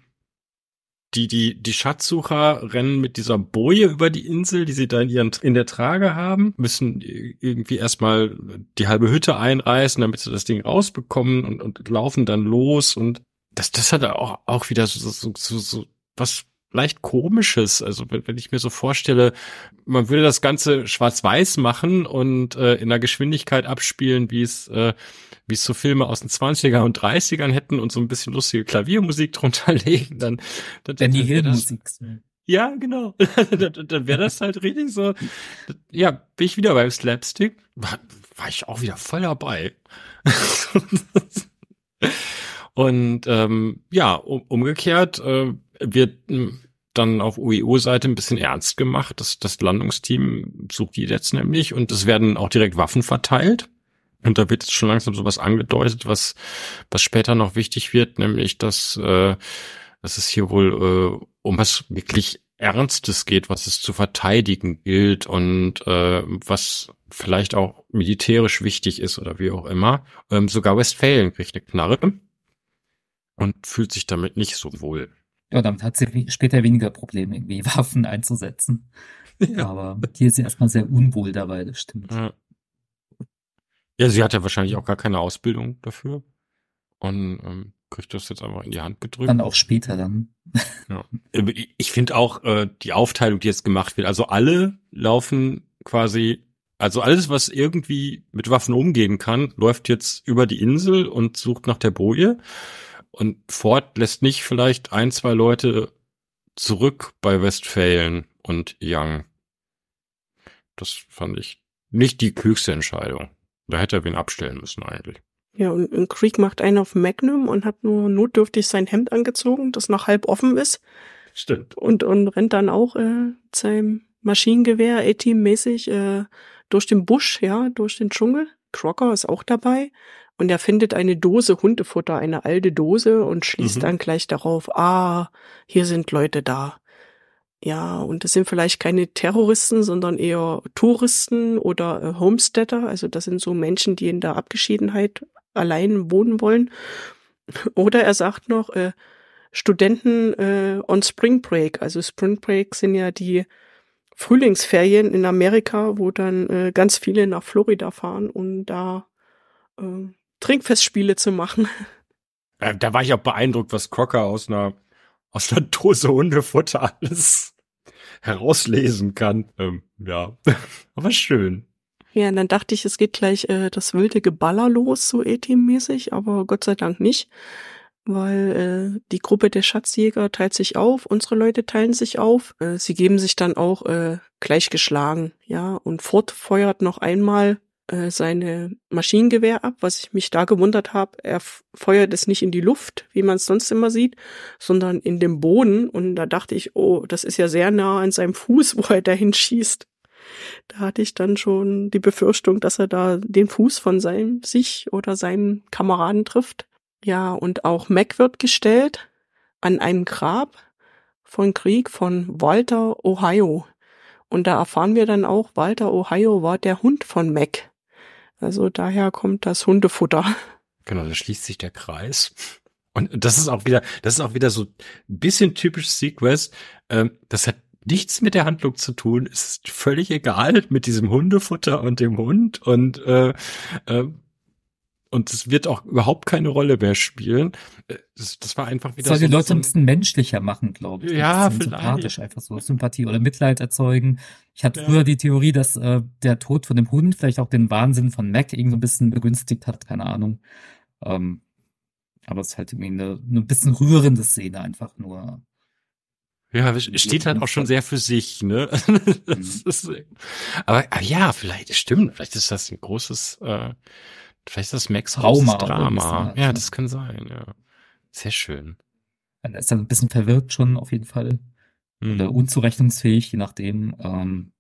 die, die, die Schatzsucher rennen mit dieser Boje über die Insel, die sie da in, ihren, in der Trage haben, müssen irgendwie erstmal die halbe Hütte einreißen, damit sie das Ding rausbekommen und, und laufen dann los und das, das hat auch, auch wieder so, so, so, so was leicht komisches. Also wenn, wenn ich mir so vorstelle, man würde das Ganze schwarz-weiß machen und äh, in der Geschwindigkeit abspielen, wie es, äh, wie es so Filme aus den 20er und 30ern hätten und so ein bisschen lustige Klaviermusik drunter *laughs* legen, dann, dann, dann die Hildenmusik. Ja, genau. *laughs* dann dann wäre das halt richtig so. Ja, bin ich wieder beim Slapstick. War, war ich auch wieder voll dabei. *laughs* Und ähm, ja, um, umgekehrt, äh, wird dann auf UEO-Seite ein bisschen ernst gemacht. Das, das Landungsteam sucht die jetzt nämlich und es werden auch direkt Waffen verteilt. Und da wird jetzt schon langsam sowas angedeutet, was, was später noch wichtig wird, nämlich dass, äh, dass es hier wohl äh, um was wirklich Ernstes geht, was es zu verteidigen gilt und äh, was vielleicht auch militärisch wichtig ist oder wie auch immer. Ähm, sogar Westphalen kriegt eine Knarre und fühlt sich damit nicht so wohl. Ja, damit hat sie später weniger Probleme, irgendwie *laughs* Waffen einzusetzen. Ja. Aber hier ist sie erstmal sehr unwohl dabei, das stimmt. Ja. ja, sie hat ja wahrscheinlich auch gar keine Ausbildung dafür. Und ähm, kriegt das jetzt einfach in die Hand gedrückt. Dann auch später dann. Ja. Äh, ich finde auch äh, die Aufteilung, die jetzt gemacht wird, also alle laufen quasi, also alles, was irgendwie mit Waffen umgehen kann, läuft jetzt über die Insel und sucht nach der Boje. Und Ford lässt nicht vielleicht ein, zwei Leute zurück bei Westphalen und Young. Das fand ich nicht die klügste Entscheidung. Da hätte er wen abstellen müssen eigentlich. Ja, und, und Creek macht einen auf Magnum und hat nur notdürftig sein Hemd angezogen, das noch halb offen ist. Stimmt. Und, und rennt dann auch äh, seinem Maschinengewehr A-Team-mäßig äh, durch den Busch, ja, durch den Dschungel. Crocker ist auch dabei und er findet eine Dose Hundefutter, eine alte Dose und schließt mhm. dann gleich darauf, ah, hier sind Leute da. Ja, und das sind vielleicht keine Terroristen, sondern eher Touristen oder äh, Homesteader. Also das sind so Menschen, die in der Abgeschiedenheit allein wohnen wollen. *laughs* Oder er sagt noch, äh, Studenten äh, on Spring Break. Also Spring Break sind ja die Frühlingsferien in Amerika, wo dann äh, ganz viele nach Florida fahren, um da äh, Trinkfestspiele zu machen. Äh, da war ich auch beeindruckt, was Crocker aus einer, aus einer Dose Hundefutter alles herauslesen kann. Ähm, ja, *laughs* aber schön. Ja, und dann dachte ich, es geht gleich äh, das wilde Geballer los, so e mäßig aber Gott sei Dank nicht weil äh, die Gruppe der Schatzjäger teilt sich auf, unsere Leute teilen sich auf. Äh, sie geben sich dann auch äh, gleichgeschlagen, ja. Und Ford feuert noch einmal äh, seine Maschinengewehr ab, was ich mich da gewundert habe. Er feuert es nicht in die Luft, wie man es sonst immer sieht, sondern in den Boden. Und da dachte ich, oh, das ist ja sehr nah an seinem Fuß, *laughs* wo er dahin schießt. Da hatte ich dann schon die Befürchtung, dass er da den Fuß von seinem sich oder seinen Kameraden trifft. Ja, und auch Mac wird gestellt an einem Grab von Krieg von Walter Ohio. Und da erfahren wir dann auch, Walter Ohio war der Hund von Mac. Also daher kommt das Hundefutter. Genau, da schließt sich der Kreis. Und das ist auch wieder, das ist auch wieder so ein bisschen typisch Sequest. Ähm, das hat nichts mit der Handlung zu tun. Es ist völlig egal mit diesem Hundefutter und dem Hund und äh, äh, und es wird auch überhaupt keine Rolle mehr spielen. Äh, das, das war einfach wieder. Das Soll so die Leute so ein bisschen menschlicher machen, glaube ich. Ja, Sympathisch einfach so Sympathie oder Mitleid erzeugen. Ich hatte ja. früher die Theorie, dass äh, der Tod von dem Hund vielleicht auch den Wahnsinn von Mac irgendwie so ein bisschen begünstigt hat, keine Ahnung. Ähm, aber es ist halt irgendwie eine, eine bisschen rührende Szene einfach nur. Ja, steht halt auch schon sehr für sich, ne? *laughs* Mhm. Ist, aber, aber ja, vielleicht stimmt, vielleicht ist das ein großes äh, Vielleicht ist das Max Trauma. Drama. Ja, ne? das kann sein, ja. Sehr schön. Er ist dann ein bisschen verwirrt schon auf jeden Fall. Mhm. Oder unzurechnungsfähig, je nachdem. Ähm,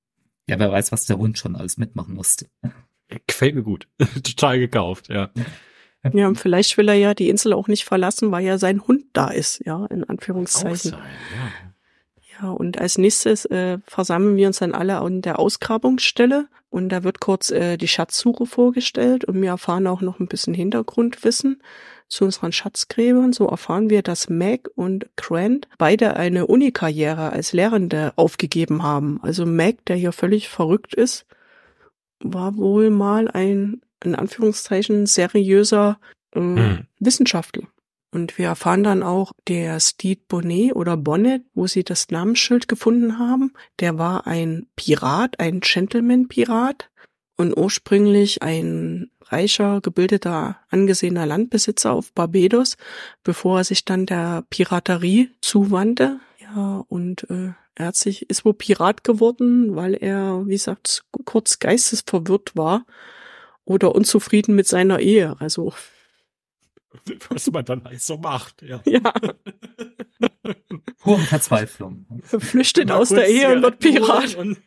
ja, wer weiß, was der Hund schon alles mitmachen musste. *laughs* Gefällt mir gut. *laughs* Total gekauft, ja. Ja, und vielleicht will er ja die Insel auch nicht verlassen, weil ja sein Hund da ist, ja, in Anführungszeichen. Auch sein, ja. Ja, und als nächstes äh, versammeln wir uns dann alle an der Ausgrabungsstelle und da wird kurz äh, die Schatzsuche vorgestellt und wir erfahren auch noch ein bisschen Hintergrundwissen zu unseren Schatzgräbern. So erfahren wir, dass Meg und Grant beide eine Uni-Karriere als Lehrende aufgegeben haben. Also Meg, der hier völlig verrückt ist, war wohl mal ein, in Anführungszeichen, seriöser äh, hm. Wissenschaftler. Und wir erfahren dann auch, der Steed Bonnet oder Bonnet, wo sie das Namensschild gefunden haben, der war ein Pirat, ein Gentleman-Pirat und ursprünglich ein reicher, gebildeter, angesehener Landbesitzer auf Barbados, bevor er sich dann der Piraterie zuwandte. Ja, und äh, er hat sich, ist wohl Pirat geworden, weil er, wie gesagt, kurz geistesverwirrt war oder unzufrieden mit seiner Ehe. Also *laughs* was man dann halt so macht. Ja. ja. Hohe Verzweiflung. Flüchtet aus der Ehe und wird Pirat. Und,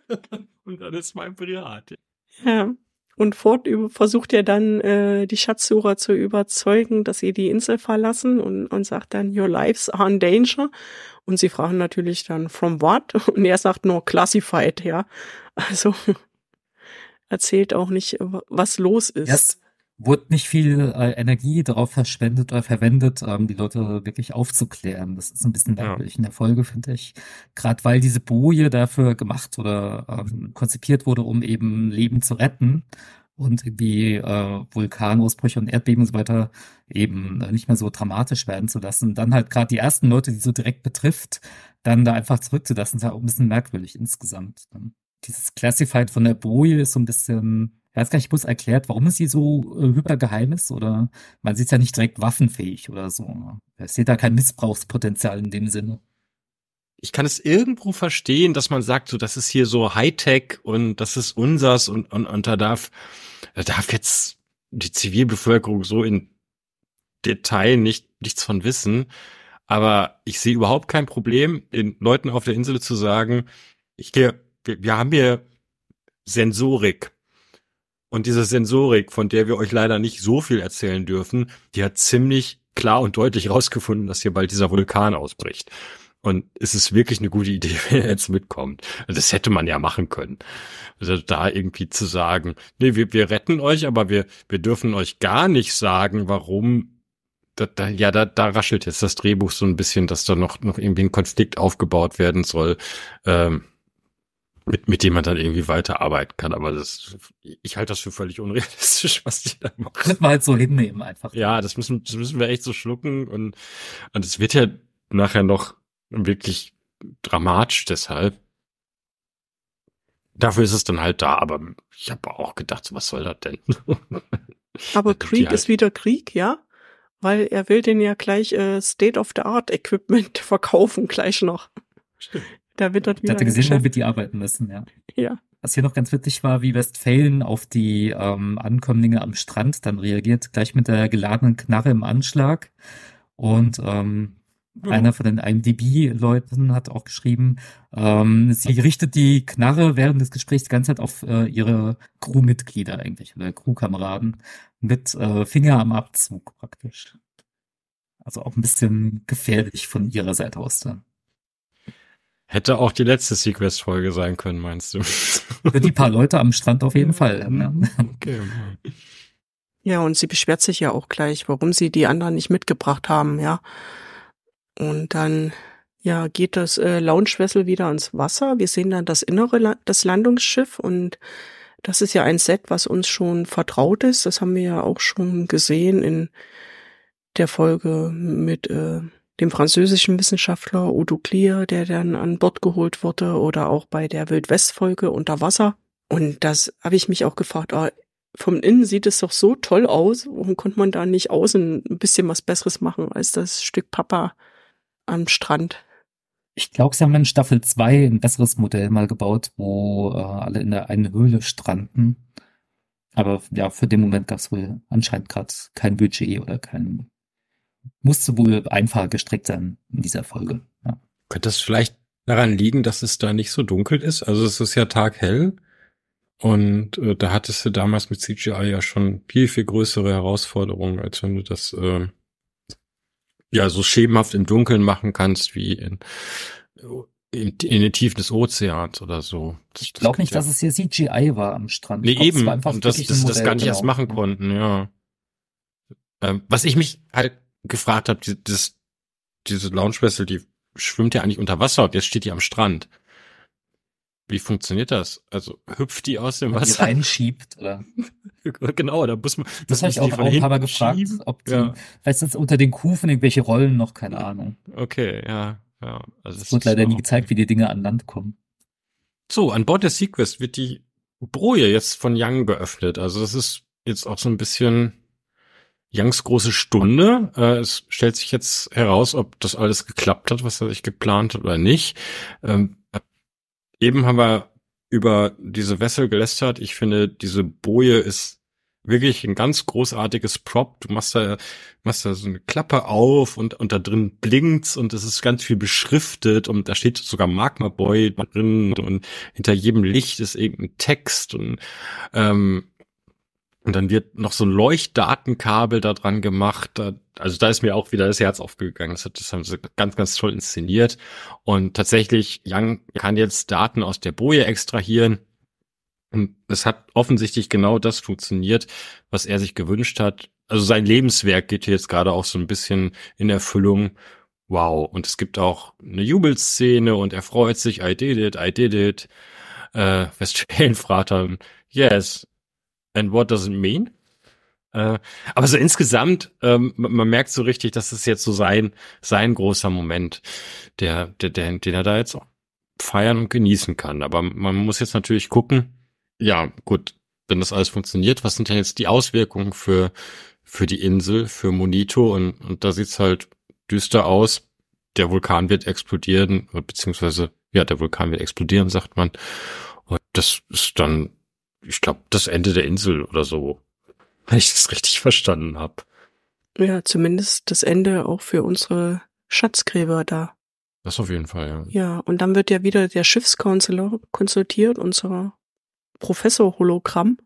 *laughs* und, dann ist mein Pirat. Ja. Und fort versucht er dann, äh, die Schatzsucher zu überzeugen, dass sie die Insel verlassen und, und sagt dann, your lives are in danger. Und sie fragen natürlich dann, from what? *laughs* Und er sagt nur, classified, ja. Also erzählt auch nicht, was los ist. Yes wurde nicht viel äh, Energie darauf verschwendet oder verwendet, ähm, die Leute wirklich aufzuklären. Das ist ein bisschen merkwürdig ja. in der Folge, finde ich. Gerade weil diese Boje dafür gemacht oder ähm, konzipiert wurde, um eben Leben zu retten und irgendwie äh, Vulkanausbrüche und Erdbeben und so weiter eben äh, nicht mehr so dramatisch werden zu lassen. Dann halt gerade die ersten Leute, die so direkt betrifft, dann da einfach zurückzulassen, ist ja auch ein bisschen merkwürdig insgesamt. Dieses Classified von der Boje ist so ein bisschen ich weiß gar nicht, bloß erklärt, warum es sie so äh, hypergeheim ist oder man sieht ja nicht direkt waffenfähig oder so. Ne? Es sieht da kein Missbrauchspotenzial in dem Sinne. Ich kann es irgendwo verstehen, dass man sagt, so das ist hier so Hightech und das ist unsers und, und, und da darf, da darf jetzt die Zivilbevölkerung so in Detail nicht, nichts von wissen. Aber ich sehe überhaupt kein Problem, den Leuten auf der Insel zu sagen, ich, wir, wir haben hier Sensorik und diese Sensorik, von der wir euch leider nicht so viel erzählen dürfen, die hat ziemlich klar und deutlich rausgefunden, dass hier bald dieser Vulkan ausbricht. Und es ist wirklich eine gute Idee, *laughs* wenn er jetzt mitkommt. Also das hätte man ja machen können. Also da irgendwie zu sagen, nee, wir, wir retten euch, aber wir, wir dürfen euch gar nicht sagen, warum. Da, da, ja, da, da raschelt jetzt das Drehbuch so ein bisschen, dass da noch, noch irgendwie ein Konflikt aufgebaut werden soll. Ähm, mit, mit dem man dann irgendwie weiterarbeiten kann. Aber das, ich halte das für völlig unrealistisch, *laughs* was die da machen. Das war halt so hinnehmen einfach. Ja, das müssen, das müssen wir echt so schlucken und, und es wird ja nachher noch wirklich dramatisch deshalb. Dafür ist es dann halt da, aber ich habe auch gedacht, was soll das denn? *laughs* aber Krieg halt ist wieder Krieg, ja? Weil er will den ja gleich äh, State of the Art Equipment *laughs* verkaufen gleich noch. Da wird dort wieder. Hat er gesehen, dann wird die arbeiten müssen, ja. Ja. Was hier noch ganz witzig war, wie Westphalen auf die ähm, Ankömmlinge am Strand dann reagiert, gleich mit der geladenen Knarre im Anschlag. Und ähm, mhm. einer von den IMDB-Leuten hat auch geschrieben, ähm, sie richtet die Knarre während des Gesprächs die ganze Zeit auf äh, ihre Crewmitglieder eigentlich oder Crewkameraden mit äh, Finger am Abzug praktisch. Also auch ein bisschen gefährlich von ihrer Seite aus dann. Hätte auch die letzte Sequest-Folge sein können, meinst du? Für die paar Leute am Strand auf jeden Fall. Okay. Ja, und sie beschwert sich ja auch gleich, warum sie die anderen nicht mitgebracht haben, ja. Und dann, ja, geht das äh, Launchwessel wieder ins Wasser. Wir sehen dann das Innere, La das Landungsschiff und das ist ja ein Set, was uns schon vertraut ist. Das haben wir ja auch schon gesehen in der Folge mit äh, dem französischen Wissenschaftler Udo Klier, der dann an Bord geholt wurde, oder auch bei der Wildwest-Folge unter Wasser. Und das habe ich mich auch gefragt, ah, vom Innen sieht es doch so toll aus, warum konnte man da nicht außen ein bisschen was Besseres machen als das Stück Papa am Strand? Ich glaube, sie haben in Staffel 2 ein besseres Modell mal gebaut, wo äh, alle in der einen Höhle stranden. Aber ja, für den Moment gab es wohl anscheinend gerade kein Budget oder kein musste wohl einfacher gestrickt sein in dieser Folge. Ja. Könnte das vielleicht daran liegen, dass es da nicht so dunkel ist? Also es ist ja taghell und äh, da hattest du damals mit CGI ja schon viel, viel größere Herausforderungen, als wenn du das äh, ja so schemenhaft im Dunkeln machen kannst wie in in, in den Tiefen des Ozeans oder so. Das, ich glaube nicht, ja. dass es hier CGI war am Strand. Nee, glaub, eben, das und dass das, das gar nicht erst genau. machen konnten, ja. Ähm, was ich mich halt gefragt habe, das, diese Lounge die schwimmt ja eigentlich unter Wasser und jetzt steht die am Strand. Wie funktioniert das? Also hüpft die aus dem Wasser? Die *laughs* reinschiebt, oder? genau, da muss man. Das habe ich auch, auch ein paar Mal gefragt, ob die, ja. vielleicht sind es unter den Kufen irgendwelche Rollen noch, keine Ahnung. Okay, ja. ja. Also es wird leider nie gezeigt, wie die Dinge an Land kommen. So, an Bord der Sequest wird die Broje jetzt von Young geöffnet. Also das ist jetzt auch so ein bisschen Youngs große Stunde. Äh, es stellt sich jetzt heraus, ob das alles geklappt hat, was er sich geplant hat oder nicht. Ähm, eben haben wir über diese Wessel gelästert. Ich finde, diese Boje ist wirklich ein ganz großartiges Prop. Du machst da, machst da so eine Klappe auf und, und da drin blinkt's und es ist ganz viel beschriftet und da steht sogar Magma Boy drin und hinter jedem Licht ist irgendein Text und ähm, und dann wird noch so ein Leuchtdatenkabel da dran gemacht. also da ist mir auch wieder das Herz aufgegangen. Das, hat, das haben sie ganz, ganz toll inszeniert. Und tatsächlich, Young kann jetzt Daten aus der Boje extrahieren. Und es hat offensichtlich genau das funktioniert, was er sich gewünscht hat. Also sein Lebenswerk geht hier jetzt gerade auch so ein bisschen in Erfüllung. Wow. Und es gibt auch eine Jubelszene und er freut sich. I did it, I did it. Äh, *laughs* Westfalen fratern yes, and what does it mean? Äh, aber so insgesamt, ähm, man, merkt so richtig, dass es jetzt so sein, sein großer Moment, der, der, der, den er da jetzt auch feiern und genießen kann. Aber man muss jetzt natürlich gucken, ja, gut, wenn das alles funktioniert, was sind denn jetzt die Auswirkungen für, für die Insel, für Monito? Und, und da sieht's halt düster aus. Der Vulkan wird explodieren, beziehungsweise, ja, der Vulkan wird explodieren, sagt man. Und das ist dann ich glaube, das Ende der Insel oder so, wenn ich das richtig verstanden habe. Ja, zumindest das Ende auch für unsere Schatzgräber da. Das auf jeden Fall, ja. Ja, und dann wird ja wieder der Schiffskonsulor konsultiert, unser Professor Hologramm.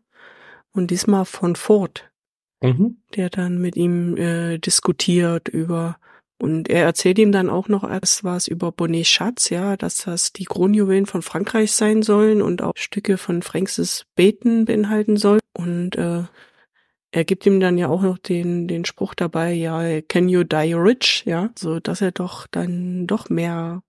Und diesmal von Ford, mhm. der dann mit ihm äh, diskutiert über und er erzählt ihm dann auch noch etwas über Bonnet Schatz, ja, dass das die Kronjuwelen von Frankreich sein sollen und auch Stücke von Franks' Beten beinhalten soll. Und äh, er gibt ihm dann ja auch noch den, den Spruch dabei, ja, can you die rich, ja, so dass er doch dann doch mehr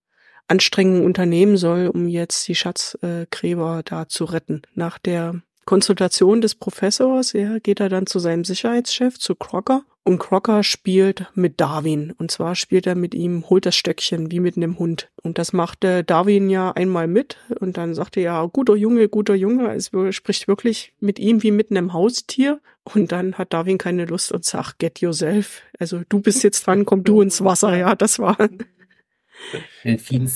Anstrengungen unternehmen soll, um jetzt die Schatzgräber äh, da zu retten. Nach der Konsultation des Professors ja, geht er dann zu seinem Sicherheitschef, zu Crocker, und Crocker spielt mit Darwin. Und zwar spielt er mit ihm, holt das Stöckchen, wie mit einem Hund. Und das machte Darwin ja einmal mit. Und dann sagte er, ja, guter Junge, guter Junge. Es spricht wirklich mit ihm wie mit einem Haustier. Und dann hat Darwin keine Lust und sagt, get yourself. Also du bist jetzt dran, komm du ins Wasser. Ja, das war *laughs* in vielen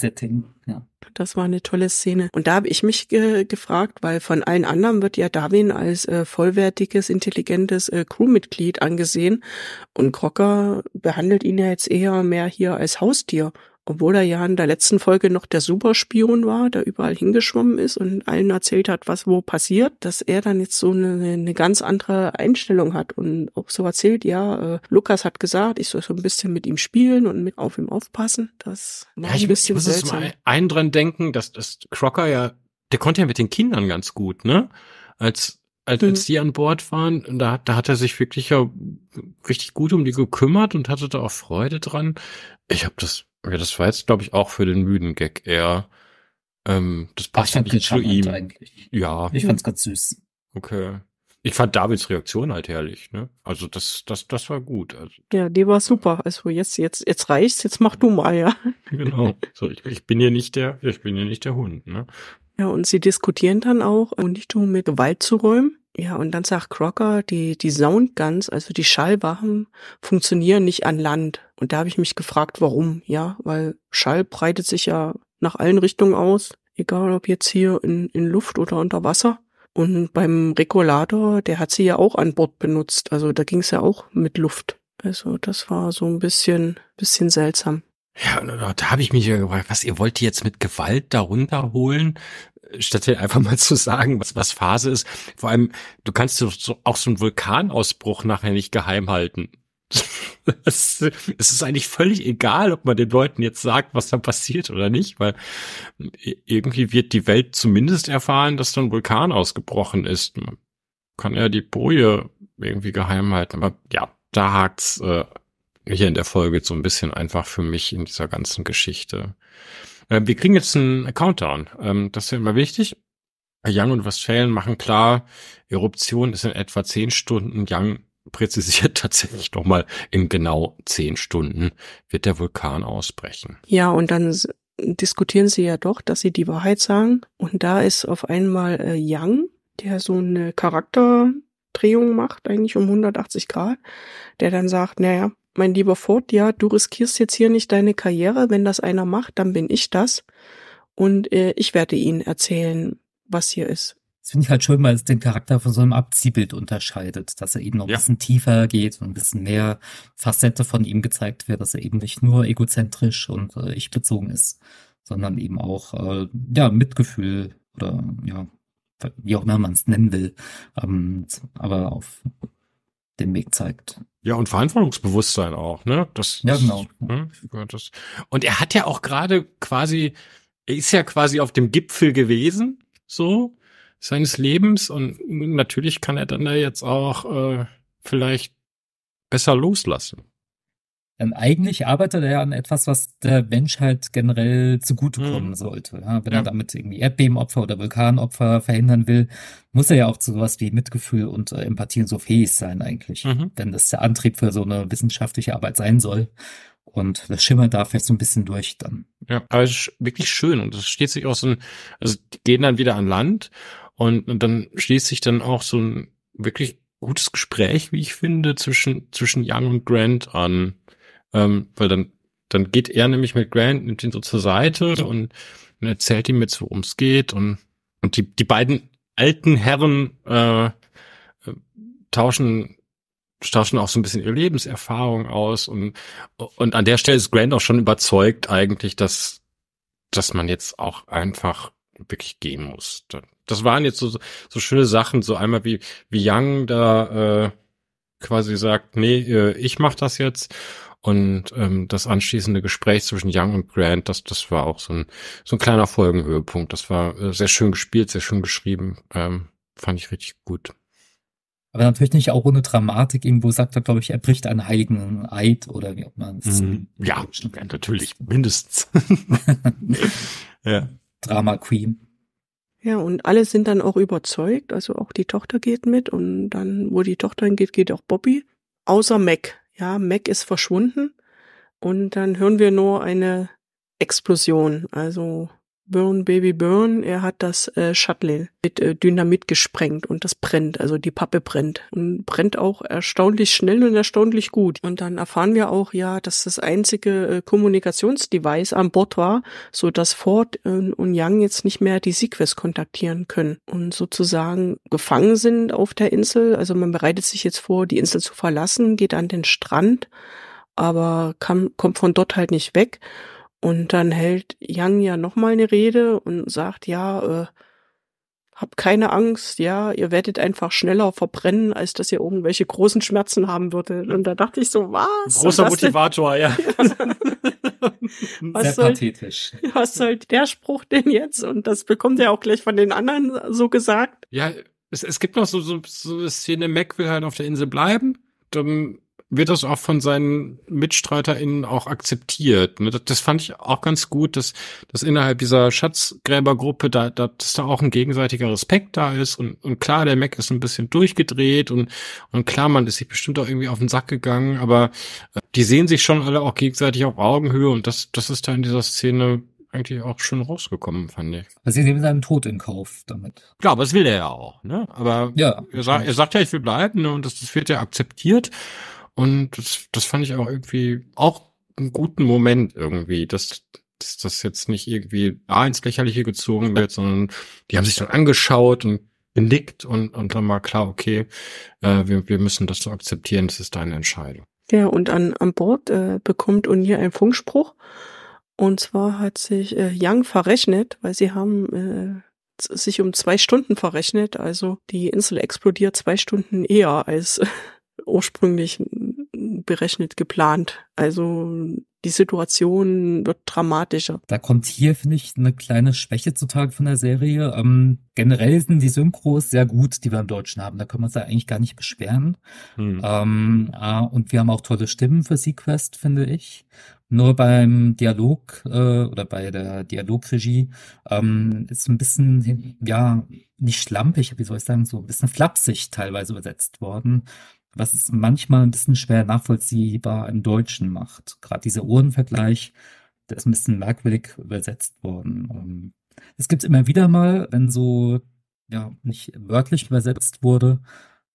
Ja. Das war eine tolle Szene. Und da habe ich mich ge gefragt, weil von allen anderen wird ja Darwin als äh, vollwertiges, intelligentes äh, Crewmitglied angesehen. Und Crocker behandelt ihn ja jetzt eher mehr hier als Haustier obwohl er ja in der letzten Folge noch der Superspion war, der überall hingeschwommen ist und allen erzählt hat, was wo passiert, dass er dann jetzt so eine, eine ganz andere Einstellung hat und auch so erzählt, ja, äh, Lukas hat gesagt, ich soll so ein bisschen mit ihm spielen und mit auf ihm aufpassen. Das war ja, ich, ein bisschen ich muss seltsam. Mal einen dran denken, dass, dass Crocker ja, der konnte ja mit den Kindern ganz gut, ne? Als als, als mhm. die an Bord waren, da, da hat er sich wirklich ja richtig gut um die gekümmert und hatte da auch Freude dran. Ich habe das Okay, das war jetzt, glaube ich, auch für den müden Gag eher. Ähm, das passt halt nicht zu ihm. Eigentlich. Ja. Ich fand's ganz süß. Okay. Ich fand Davids Reaktion halt herrlich, ne? Also das, das, das war gut. Also. Ja, die war super. Also jetzt, jetzt, jetzt reicht's, jetzt mach du mal, ja. Genau. So, ich, ich bin ja nicht der, ich bin ja nicht der Hund, ne? Ja, und sie diskutieren dann auch, und Unitum mit Gewalt zu räumen. Ja, und dann sagt Crocker, die, die Soundguns, also die Schallwachen, funktionieren nicht an Land. Und da habe ich mich gefragt, warum, ja, weil Schall breitet sich ja nach allen Richtungen aus, egal ob jetzt hier in, in Luft oder unter Wasser. Und beim Regulator, der hat sie ja auch an Bord benutzt. Also da ging es ja auch mit Luft. Also das war so ein bisschen, bisschen seltsam. Ja, da habe ich mich ja gefragt, was, ihr wollt die jetzt mit Gewalt darunter holen? statt hier einfach mal zu sagen, was, was Phase ist. Vor allem, du kannst so, so, auch so einen Vulkanausbruch nachher nicht geheim halten. *laughs* es ist eigentlich völlig egal, ob man den Leuten jetzt sagt, was da passiert oder nicht, weil irgendwie wird die Welt zumindest erfahren, dass da ein Vulkan ausgebrochen ist. Man kann ja die Boje irgendwie geheim halten, aber ja, da hakt's äh, hier in der Folge so ein bisschen einfach für mich in dieser ganzen Geschichte. Ähm, wir kriegen jetzt einen Countdown. Ähm, das ist ja immer wichtig. Young und Westfalen machen klar, Eruption ist in etwa zehn Stunden. Young *laughs* präzisiert tatsächlich nochmal, in genau zehn Stunden wird der Vulkan ausbrechen. Ja, und dann diskutieren sie ja doch, dass sie die Wahrheit sagen. Und da ist auf einmal äh, Young, der so eine Charakterdrehung macht, eigentlich um 180 Grad, der dann sagt, naja, mein lieber Ford, ja, du riskierst jetzt hier nicht deine Karriere. Wenn das einer macht, dann bin ich das. Und äh, ich werde ihnen erzählen, was hier ist. Das finde ich halt schön, weil es den Charakter von so einem Abziehbild unterscheidet, dass er eben noch ja. ein bisschen tiefer geht und ein bisschen mehr Facette von ihm gezeigt wird, dass er eben nicht nur egozentrisch und äh, ich-bezogen ist, sondern eben auch äh, ja, Mitgefühl oder ja, wie auch immer man es nennen will, ähm, aber auf den Weg zeigt. Ja, und Verantwortungsbewusstsein auch, ne? Das, ja, genau. Ne? Das, und er hat ja auch gerade quasi, er ist ja quasi auf dem Gipfel gewesen, so, seines Lebens. Und natürlich kann er dann da jetzt auch äh, vielleicht besser loslassen. Ähm, eigentlich arbeitet er ja an etwas, was der Mensch halt generell zugutekommen mhm. sollte. Ja, wenn ja. er damit irgendwie Erdbebenopfer oder Vulkanopfer verhindern will, muss er ja auch zu sowas wie Mitgefühl und äh, Empathie und so fähig sein eigentlich, mhm. wenn das der Antrieb für so eine wissenschaftliche Arbeit sein soll. Und das schimmert da vielleicht so ein bisschen durch dann. Ja, aber es ist wirklich schön und das steht sich auch so ein, also die gehen dann wieder an Land und, und dann schließt sich dann auch so ein wirklich gutes Gespräch, wie ich finde, zwischen, zwischen Young und Grant an. Ähm, weil dann, dann geht er nämlich mit Grant, nimmt ihn so zur Seite und, und erzählt ihm jetzt, worum es geht. Und, und die, die beiden alten Herren äh, äh, tauschen tauschen auch so ein bisschen ihre Lebenserfahrung aus und und an der Stelle ist Grant auch schon überzeugt eigentlich, dass dass man jetzt auch einfach wirklich gehen muss. Das waren jetzt so so schöne Sachen, so einmal wie wie Young da äh, quasi sagt, nee, äh, ich mach das jetzt und ähm, das anschließende Gespräch zwischen Young und Grant, das, das war auch so ein, so ein kleiner Folgenhöhepunkt. Das war äh, sehr schön gespielt, sehr schön geschrieben. Ähm, fand ich richtig gut. Aber natürlich nicht auch ohne Dramatik. Irgendwo sagt er, glaube ich, er bricht einen heiligen Eid oder wie auch man es. Mhm. ja, ja, natürlich, mindestens. *laughs* ja. Drama Queen. Ja, und alle sind dann auch überzeugt. Also auch die Tochter geht mit und dann, wo die Tochter hingeht, geht auch Bobby. Außer Mac ja, Mac ist verschwunden. Und dann hören wir nur eine Explosion. Also Burn Baby Burn, er hat das äh, Shuttle mit äh, Dynamit gesprengt und das brennt, also die Pappe brennt und brennt auch erstaunlich schnell und erstaunlich gut. Und dann erfahren wir auch ja, dass das einzige äh, Kommunikationsdevice an Bord war, so dass Ford äh, und Young jetzt nicht mehr die Sequest kontaktieren können und sozusagen gefangen sind auf der Insel. Also man bereitet sich jetzt vor, die Insel zu verlassen, geht an den Strand, aber kann, kommt von dort halt nicht weg und dann hält Yang ja nochmal eine Rede und sagt, ja, äh, hab keine Angst, ja, ihr werdet einfach schneller verbrennen, als dass ihr irgendwelche großen Schmerzen haben würdet. Und da dachte ich so, was? Großer Motivator, ja. *laughs* was Sehr soll, pathetisch. Was soll der Spruch denn jetzt? Und das bekommt er auch gleich von den anderen so gesagt. Ja, es, es gibt noch so, so, so eine Szene, Mac will halt auf der Insel bleiben. Dann wird das auch von seinen MitstreiterInnen auch akzeptiert. Ne? Das, fand ich auch ganz gut, dass, dass innerhalb dieser Schatzgräbergruppe da, da, dass da auch ein gegenseitiger Respekt da ist und, und klar, der Mac ist ein bisschen durchgedreht und, und klar, man ist sich bestimmt auch irgendwie auf den Sack gegangen, aber äh, die sehen sich schon alle auch gegenseitig auf Augenhöhe und das, das ist da in dieser Szene eigentlich auch schon rausgekommen, fand ich. Also sie nehmen seinen Tod in Kauf damit. Klar, aber das will er ja auch, ne? Aber ja, er, sagt, er sagt ja, ich will bleiben, ne? Und das, das wird ja akzeptiert. Und das, das fand ich auch irgendwie auch einen guten Moment irgendwie, dass, dass das jetzt nicht irgendwie A ah, ins Lächerliche gezogen wird, sondern die haben sich dann angeschaut und genickt und, und dann mal klar, okay, äh, wir, wir müssen das so akzeptieren, das ist deine Entscheidung. Ja, und an, an Bord äh, bekommt O'Neill einen Funkspruch. Und zwar hat sich äh, Young verrechnet, weil sie haben äh, sich um zwei Stunden verrechnet. Also die Insel explodiert zwei Stunden eher als ursprünglich berechnet geplant. Also die Situation wird dramatischer. Da kommt hier, finde ich, eine kleine Schwäche zutage von der Serie. Ähm, generell sind die Synchros sehr gut, die wir im Deutschen haben. Da können wir uns ja eigentlich gar nicht beschweren. Hm. Ähm, äh, und wir haben auch tolle Stimmen für Sequest, finde ich. Nur beim Dialog äh, oder bei der Dialogregie ähm, ist ein bisschen, ja, nicht schlampig, wie soll ich sagen, so ein bisschen flapsig teilweise übersetzt worden was es manchmal ein bisschen schwer nachvollziehbar im Deutschen macht. Gerade dieser Uhrenvergleich, der ist ein bisschen merkwürdig übersetzt worden. Ähm, es gibt immer wieder mal, wenn so ja nicht wörtlich übersetzt wurde.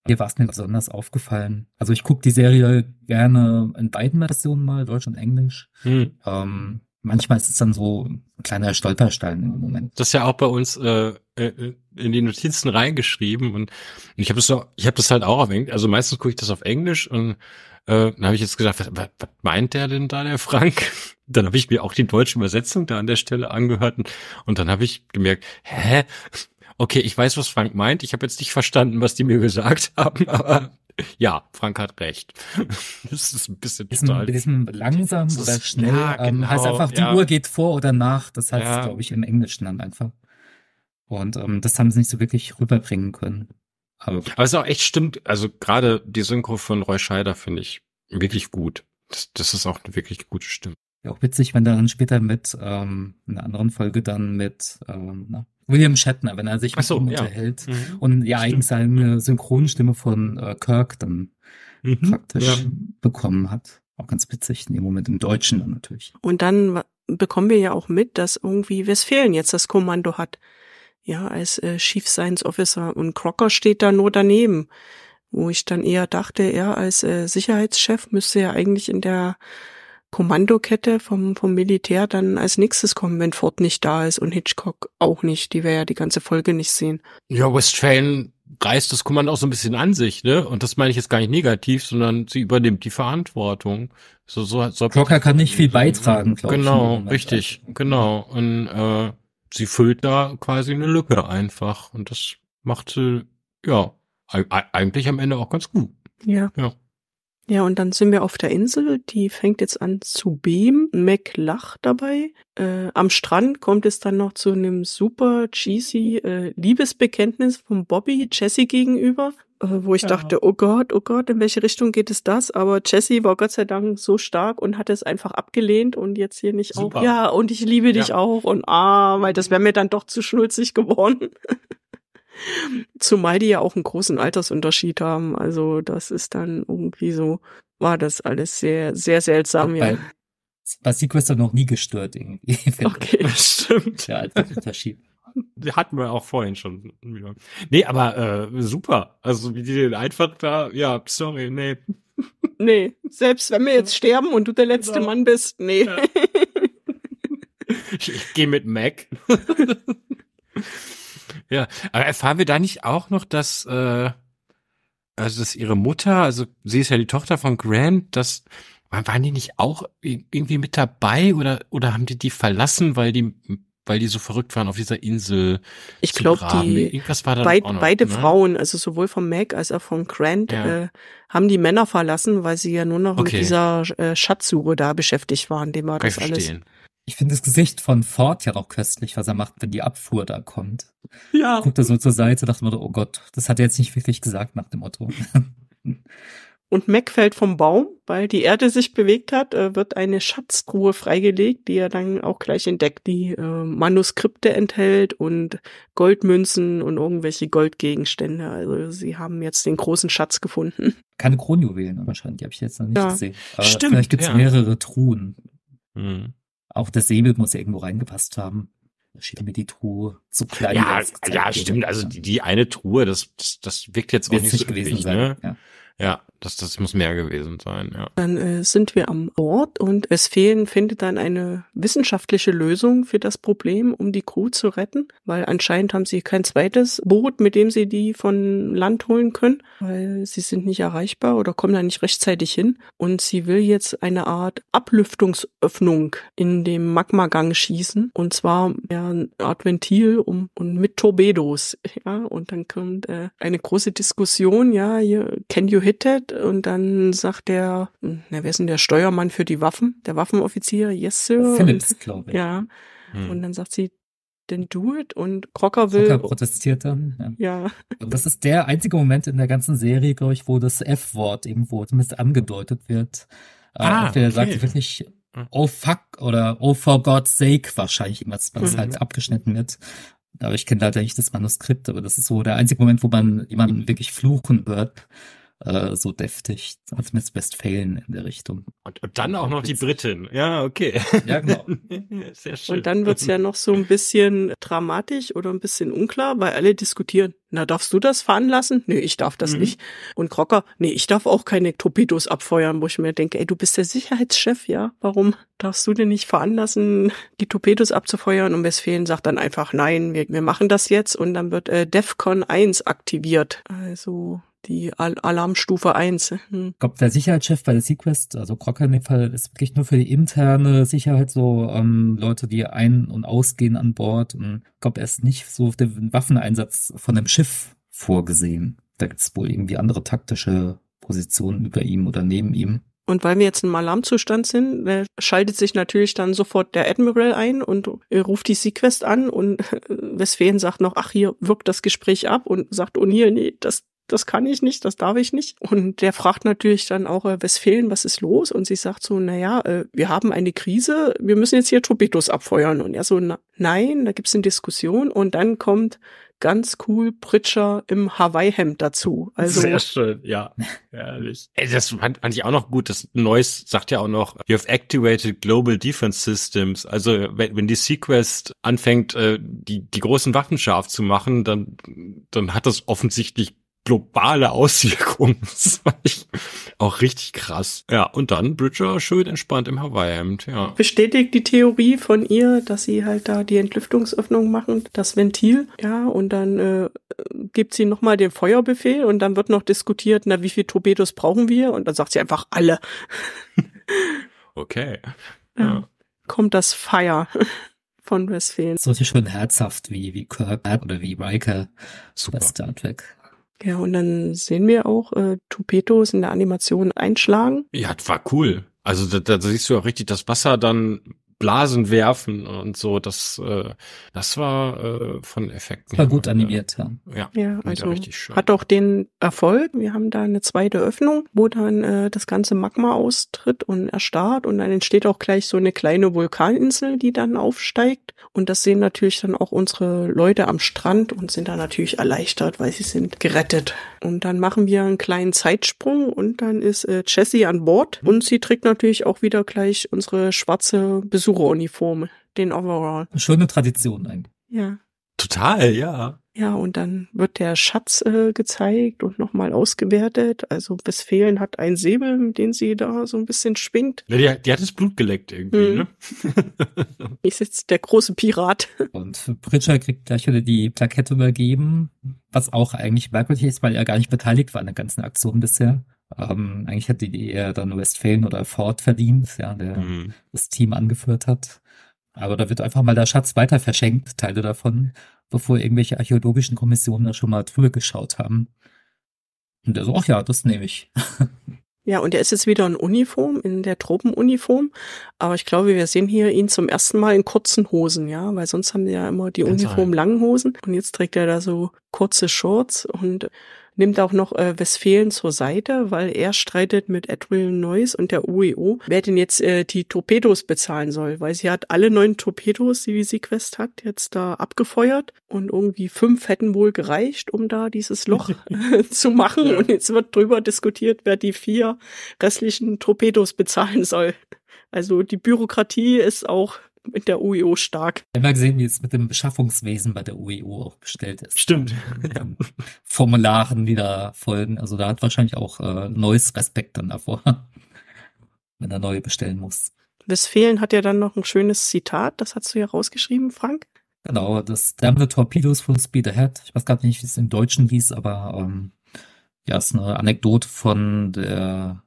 hier war es mir besonders aufgefallen. Also ich gucke die Serie gerne in beiden Versionen mal, Deutsch und Englisch. Hm. Ähm, manchmal ist es dann so ein kleiner Stolperstein im Moment. Das ist ja auch bei uns äh, äh, äh, in die Notizen reingeschrieben und, ich habe das, auch, ich hab das halt auch auf Englisch, also meistens gucke ich das auf Englisch und äh, dann habe ich jetzt gesagt, was, was, was meint der denn da, der Frank? *laughs* Dann habe ich mir auch die deutsche Übersetzung da an der Stelle angehört und, und dann habe ich gemerkt, hä? Okay, ich weiß, was Frank meint. Ich habe jetzt nicht verstanden, was die mir gesagt *laughs* haben, aber ja, Frank hat recht. *laughs* Das ist ein bisschen ist total. Ein bisschen langsam ist, oder schnell. Ja, genau, ähm, heißt genau, einfach, die ja. Uhr geht vor oder nach. Das heißt, ja. glaube ich, im Englischen dann einfach. Und ähm, das haben sie nicht so wirklich rüberbringen können. Aber, Aber es ist auch echt stimmt. Also gerade die Synchro von Roy Scheider finde ich wirklich gut. Das, das ist auch eine wirklich gute Stimme. Ja, auch witzig, wenn dann später mit ähm, einer anderen Folge dann mit ähm, na, William Shatner, wenn er sich mit so, ihm unterhält ja. Mhm. und ja eigentlich seine Synchronstimme von äh, Kirk dann mhm. praktisch ja. bekommen hat. Auch ganz witzig in dem Moment im Deutschen dann natürlich. Und dann bekommen wir ja auch mit, dass irgendwie Westfalen jetzt das Kommando hat. Ja, als äh, Chief Science Officer und Crocker steht da nur daneben wo ich dann eher dachte, er als äh, Sicherheitschef müsste ja eigentlich in der Kommandokette vom, vom Militär dann als nächstes kommen, wenn Ford nicht da ist und Hitchcock auch nicht. Die wir ja die ganze Folge nicht sehen. Ja, Westphalen reißt das Kommando auch so ein bisschen an sich, ne? Und das meine ich jetzt gar nicht negativ, sondern sie übernimmt die Verantwortung. So, so, so Crocker kann nicht viel genau, beitragen, glaube genau, ich. Genau, richtig, also. genau. Und äh, sie füllt da quasi eine Lücke einfach. Und das macht sie, ja, eigentlich am Ende auch ganz gut. Ja. ja. Ja, und dann sind wir auf der Insel, die fängt jetzt an zu beben. Mac lacht dabei. Äh, am Strand kommt es dann noch zu einem super cheesy äh, Liebesbekenntnis von Bobby Jesse gegenüber, äh, wo ich ja. dachte, oh Gott, oh Gott, in welche Richtung geht es das? Aber Jesse war Gott sei Dank so stark und hat es einfach abgelehnt und jetzt hier nicht super. auch. Ja, und ich liebe dich ja. auch und ah, weil das wäre mir dann doch zu schnulzig geworden. *laughs* Zumal die ja auch einen großen Altersunterschied haben. Also das ist dann irgendwie so, war das alles sehr, sehr seltsam, ja. War hat noch nie gestört irgendwie. *laughs* Okay, stimmt. Ja, also Unterschied. Hatten wir auch vorhin schon. Nee, aber äh, super. Also wie die den einfach da, ja, sorry, nee. *laughs* Nee, selbst wenn wir jetzt sterben und du der letzte genau. Mann bist, nee. Ja. *laughs* Ich, ich gehe mit Mac. Ja, aber erfahren wir da nicht auch noch, dass, äh, also dass ihre Mutter, also sie ist ja die Tochter von Grant, dass waren die nicht auch irgendwie mit dabei oder oder haben die die verlassen, weil die weil die so verrückt waren auf dieser Insel? Ich glaube, die Irgendwas war da beid, noch, beide ne? Frauen, also sowohl von Meg als auch von Grant, ja. äh, haben die Männer verlassen, weil sie ja nur noch okay. mit dieser äh, Schatzsuche da beschäftigt waren. Dem war Kann das alles. Verstehen. Ich finde das Gesicht von Ford ja auch köstlich, was er macht, wenn die Abfuhr da kommt. Ja. Guckt er so zur Seite, dachte man, oh Gott, das hat er jetzt nicht wirklich gesagt nach dem Motto. *laughs* Und Mac fällt vom Baum, weil die Erde sich bewegt hat, äh, wird eine Schatztruhe freigelegt, die er dann auch gleich entdeckt, die äh, Manuskripte enthält und Goldmünzen und irgendwelche Goldgegenstände. Also sie haben jetzt den großen Schatz gefunden. *laughs* Keine Kronjuwelen wahrscheinlich, die habe ich jetzt noch nicht ja. gesehen. Aber Stimmt. Vielleicht gibt es ja. mehrere Truhen. Mhm. Auch der Säbel muss irgendwo reingepasst haben. Da steht mir die Truhe zu klein. Ja, ja stimmt. Also die, die eine Truhe, das, das, das wirkt jetzt Will's auch nicht, so gewesen. Üblich, sein. Ne? Ja. ja. Das, das muss mehr gewesen sein, ja. Dann äh, sind wir am Ort und es fehlen, findet dann eine wissenschaftliche Lösung für das Problem, um die Crew zu retten, weil anscheinend haben sie kein zweites Boot, mit dem sie die von Land holen können, weil sie sind nicht erreichbar oder kommen da nicht rechtzeitig hin. Und sie will jetzt eine Art Ablüftungsöffnung in dem Magmagang schießen und zwar ja, eine Art Ventil um, und mit Torpedos, *laughs* ja. Und dann kommt äh, eine große Diskussion, ja, you, can you hit it? und dann sagt der, na, wer ist denn der Steuermann für die Waffen? Der Waffenoffizier, yes, Sir. Phillips, glaube ich. Ja. Hm. Und dann sagt sie, denn do it und Crocker will. Crocker protestiert dann. Ja. ja. Und das ist der einzige Moment in der ganzen Serie, glaube ich, wo das F-Wort irgendwo zumindest angedeutet wird. Äh, ah, und der okay. sagt wirklich, hm. oh fuck oder oh for God's sake wahrscheinlich, was mhm. halt abgeschnitten wird. Aber ich kenne leider nicht das Manuskript, aber das ist so der einzige Moment, wo man jemanden wirklich fluchen wird. Äh, so deftig, als mit Westfalen in der Richtung. Und, und dann auch noch die Britin. Ja, okay. Ja, genau. *laughs* Sehr schön. Und dann wird's ja noch so ein bisschen dramatisch oder ein bisschen unklar, weil alle diskutieren. Na, darfst du das fahren lassen? Nee, ich darf das mhm. nicht. Und Crocker, nee, ich darf auch keine Torpedos abfeuern, wo ich mir denke, ey, du bist der Sicherheitschef, ja? Warum darfst du denn nicht veranlassen, die Torpedos abzufeuern? Und Westfalen sagt dann einfach, nein, wir, wir machen das jetzt und dann wird äh, DEFCON 1 aktiviert. Also die Al Alarmstufe 1. Hm. Ich glaube, der Sicherheitschef bei der Sequest, also Crocker in dem Fall, ist wirklich nur für die interne Sicherheit so ähm, Leute, die ein- und ausgehen an Bord. Und ich glaube, er ist nicht so für den Waffeneinsatz von einem Schiff vorgesehen. Da gibt es wohl irgendwie andere taktische Positionen über ihm oder neben ihm. Und weil wir jetzt im Alarmzustand sind, schaltet sich natürlich dann sofort der Admiral ein und äh, ruft die Sequest an und *laughs* Westphalen sagt noch, ach, hier wirkt das Gespräch ab und sagt O'Neill, nee, das das kann ich nicht, das darf ich nicht. Und der fragt natürlich dann auch, äh, Westfalen, was ist los? Und sie sagt so, naja, äh, wir haben eine Krise, wir müssen jetzt hier Torpedos abfeuern. Und er so, na, nein, da gibt's eine Diskussion. Und dann kommt ganz cool Pritscher im Hawaii-Hemd dazu. Also Sehr schön, ja. *laughs* Ehrlich. Ey, das fand, fand ich auch noch gut. Das Neues sagt ja auch noch, you have activated global defense systems. Also wenn, wenn die Sequest anfängt, äh, die, die großen Waffen scharf zu machen, dann, dann hat das offensichtlich globale Auswirkungen. *laughs* Das war ich auch richtig krass. Ja, und dann Bridger schön entspannt im Hawaii-Hemd, ja. Bestätigt die Theorie von ihr, dass sie halt da die Entlüftungsöffnung machen, das Ventil, ja, und dann äh, gibt sie nochmal den Feuerbefehl und dann wird noch diskutiert, na, wie viel Torpedos brauchen wir? Und dann sagt sie einfach alle. *laughs* okay. Ja. ja. Kommt das Feier. *laughs* von Westfalen. So schön herzhaft wie, wie Kirk oder wie Riker Super. Star Trek. Ja, und dann sehen wir auch äh, Tupetos in der Animation einschlagen. Ja, das war cool. Also da, da siehst du auch richtig das Wasser dann Blasen werfen und so. Das, äh, das war äh, von Effekten. War gut äh, animiert, ja. Ja, ja also richtig schön. Hat auch den Erfolg. Wir haben da eine zweite Öffnung, wo dann äh, das ganze Magma austritt und erstarrt und dann entsteht auch gleich so eine kleine Vulkaninsel, die dann aufsteigt. Und das sehen natürlich dann auch unsere Leute am Strand und sind da natürlich erleichtert, weil sie sind gerettet. Und dann machen wir einen kleinen Zeitsprung und dann ist äh, Jessie an Bord und sie trägt natürlich auch wieder gleich unsere schwarze Besuch Azzurro-Uniform, den Overall. Eine schöne Tradition eigentlich. Ja. Total, ja. Ja, und dann wird der Schatz äh, gezeigt und nochmal ausgewertet. Also bis fehlen hat ein Säbel, den sie da so ein bisschen schwingt. Ja, die, die hat das Blut geleckt irgendwie, mhm. ne? *laughs* ich sitze der große Pirat. Und Pritcher kriegt gleich wieder die Plakette übergeben, was auch eigentlich merkwürdig ist, weil er gar nicht beteiligt war an der ganzen Aktion bisher. Ähm, eigentlich hätte die eher dann Westfalen oder Ford verdient, ja, der mhm. das Team angeführt hat. Aber da wird einfach mal der Schatz weiter verschenkt, Teile davon, bevor irgendwelche archäologischen Kommissionen da schon mal drüber geschaut haben. Und der so, ach ja, das nehme ich. *laughs* Ja, und er ist jetzt wieder in Uniform, in der Tropenuniform. Aber ich glaube, wir sehen hier ihn zum ersten Mal in kurzen Hosen, ja, weil sonst haben die ja immer die Uniform langen Hosen. Und jetzt trägt er da so kurze Shorts und nimmt auch noch äh, Westfalen zur Seite, weil er streitet mit Adriel Neuss und der UEO, wer denn jetzt äh, die Torpedos bezahlen soll, weil sie hat alle neun Torpedos, die sie Quest hat, jetzt da abgefeuert und irgendwie fünf hätten wohl gereicht, um da dieses Loch *laughs* *laughs* zu machen ja. und jetzt wird drüber diskutiert, wer die vier restlichen Torpedos bezahlen soll. Also die Bürokratie ist auch mit der UEO stark. Wir haben ja gesehen, wie es mit dem Beschaffungswesen bei der UEO auch bestellt ist. Stimmt. Ja. *laughs* Ähm, Formularen wieder folgen. Also da hat wahrscheinlich auch äh, neues Respekt dann davor, *laughs* wenn er neue bestellen muss. Westfalen hat ja dann noch ein schönes Zitat, das hast du ja rausgeschrieben, Frank. Genau, das Damn Torpedos von speed ahead. Ich weiß gar nicht, wie es im Deutschen hieß, aber ähm, ja, ist eine Anekdote von der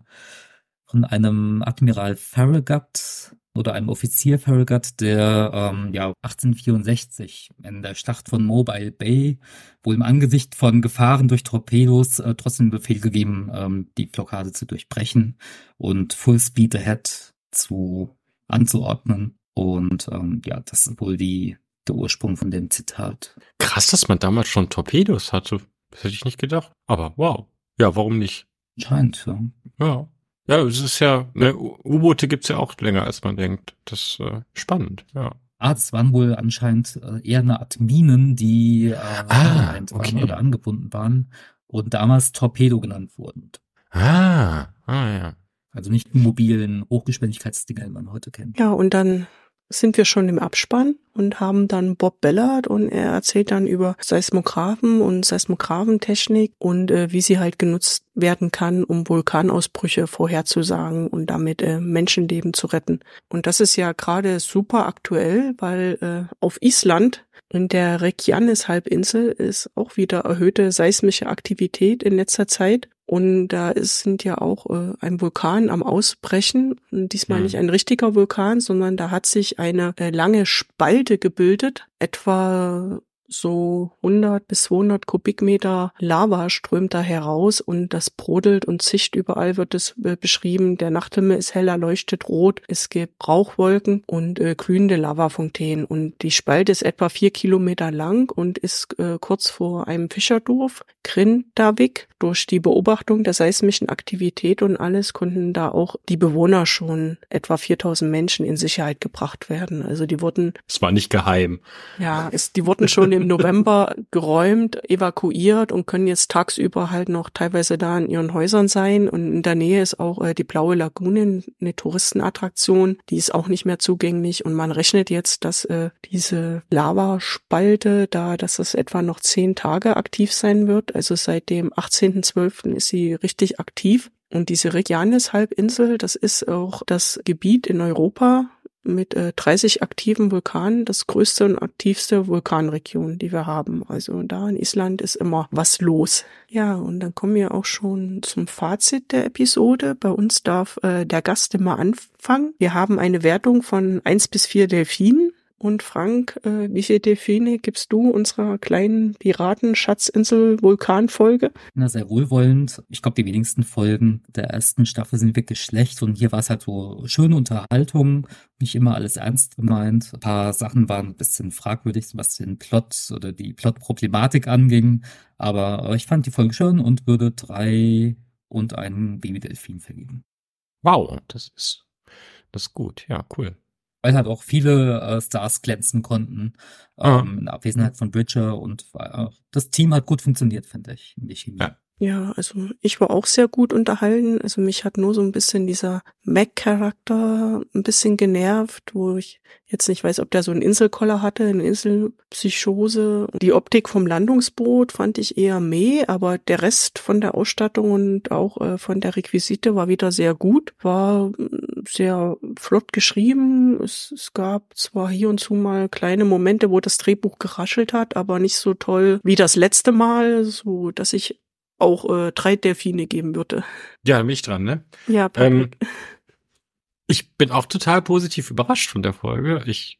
von einem Admiral Farragut, oder einem Offizier verhökert, der ähm, ja 1864 in der Schlacht von Mobile Bay wohl im Angesicht von Gefahren durch Torpedos äh, trotzdem Befehl gegeben, ähm, die Blockade zu durchbrechen und Full Speed Ahead zu anzuordnen. Und ähm, ja, das ist wohl die, der Ursprung von dem Zitat. Krass, dass man damals schon Torpedos hatte. Das hätte ich nicht gedacht. Aber wow. Ja, warum nicht? Scheint, ja. Ja. Ja, es ist ja, ne, U-Boote gibt's ja auch länger, als man denkt. Das ist äh, spannend, ja. Ah, das waren wohl anscheinend äh, eher eine Art Minen, die äh, ah, okay. oder angebunden waren und damals Torpedo genannt wurden. Ah, ah ja. Also nicht mobilen Hochgeschwindigkeitsdinger, die man heute kennt. Ja, und dann sind wir schon im Abspann und haben dann Bob Bellard und er erzählt dann über Seismographen und Seismographentechnik und äh, wie sie halt genutzt werden kann, um Vulkanausbrüche vorherzusagen und damit äh, Menschenleben zu retten. Und das ist ja gerade super aktuell, weil äh, auf Island in der Reykjanes-Halbinsel ist auch wieder erhöhte seismische Aktivität in letzter Zeit und da ist, sind ja auch äh, ein Vulkan am Ausbrechen. Und diesmal mhm. nicht ein richtiger Vulkan, sondern da hat sich eine äh, lange Spalte gebildet, etwa so 100 bis 200 Kubikmeter Lava strömt da heraus und das brodelt und zicht. Überall wird es äh, beschrieben. Der Nachthimmel ist heller, leuchtet rot. Es gibt Rauchwolken und äh, glühende Lavafontänen. Und die Spalte ist etwa vier Kilometer lang und ist äh, kurz vor einem Fischerdorf, Grindavik. Durch die Beobachtung der seismischen Aktivität und alles konnten da auch die Bewohner schon etwa 4000 Menschen in Sicherheit gebracht werden. Also die wurden... Es war nicht geheim. Ja, es, die wurden schon im November geräumt, evakuiert und können jetzt tagsüber halt noch teilweise da in ihren Häusern sein. Und in der Nähe ist auch äh, die Blaue Lagune, eine Touristenattraktion, die ist auch nicht mehr zugänglich. Und man rechnet jetzt, dass äh, diese Lavaspalte da, dass das etwa noch zehn Tage aktiv sein wird. Also seit dem 18.12. ist sie richtig aktiv. Und diese Regianis-Halbinsel, das ist auch das Gebiet in Europa, mit äh, 30 aktiven Vulkanen das größte und aktivste Vulkanregion, die wir haben. Also da in Island ist immer was los. Ja, und dann kommen wir auch schon zum Fazit der Episode. Bei uns darf äh, der Gast immer anfangen. Wir haben eine Wertung von eins bis vier Delfinen und Frank, äh, wie viele Delfine gibst du unserer kleinen Piraten-Schatzinsel-Vulkanfolge? Na, sehr wohlwollend. Ich glaube, die wenigsten Folgen der ersten Staffel sind wirklich schlecht. Und hier war es halt so schöne Unterhaltung, nicht immer alles ernst gemeint. Ein paar Sachen waren ein bisschen fragwürdig, was den Plot oder die Plot-Problematik anging. Aber ich fand die Folge schön und würde drei und einen Baby-Delfin vergeben. Wow, das ist, das ist gut. Ja, cool weil halt auch viele äh, Stars glänzen konnten, ah. ähm, ah. in Abwesenheit von Bridger und äh, das Team hat gut funktioniert, finde ich, in der Chemie. Ja. Ja, also ich war auch sehr gut unterhalten. Also mich hat nur so ein bisschen dieser Mac-Charakter ein bisschen genervt, wo ich jetzt nicht weiß, ob der so einen Inselkoller hatte, eine Inselpsychose. Die Optik vom Landungsboot fand ich eher meh, aber der Rest von der Ausstattung und auch äh, von der Requisite war wieder sehr gut, war mm, sehr flott geschrieben. Es, es gab zwar hier und zu mal kleine Momente, wo das Drehbuch geraschelt hat, aber nicht so toll wie das letzte Mal, so dass ich auch äh, drei Delfine geben würde. Ja, mich dran, ne? Ja, ähm, Ich bin auch total positiv überrascht von der Folge. Ich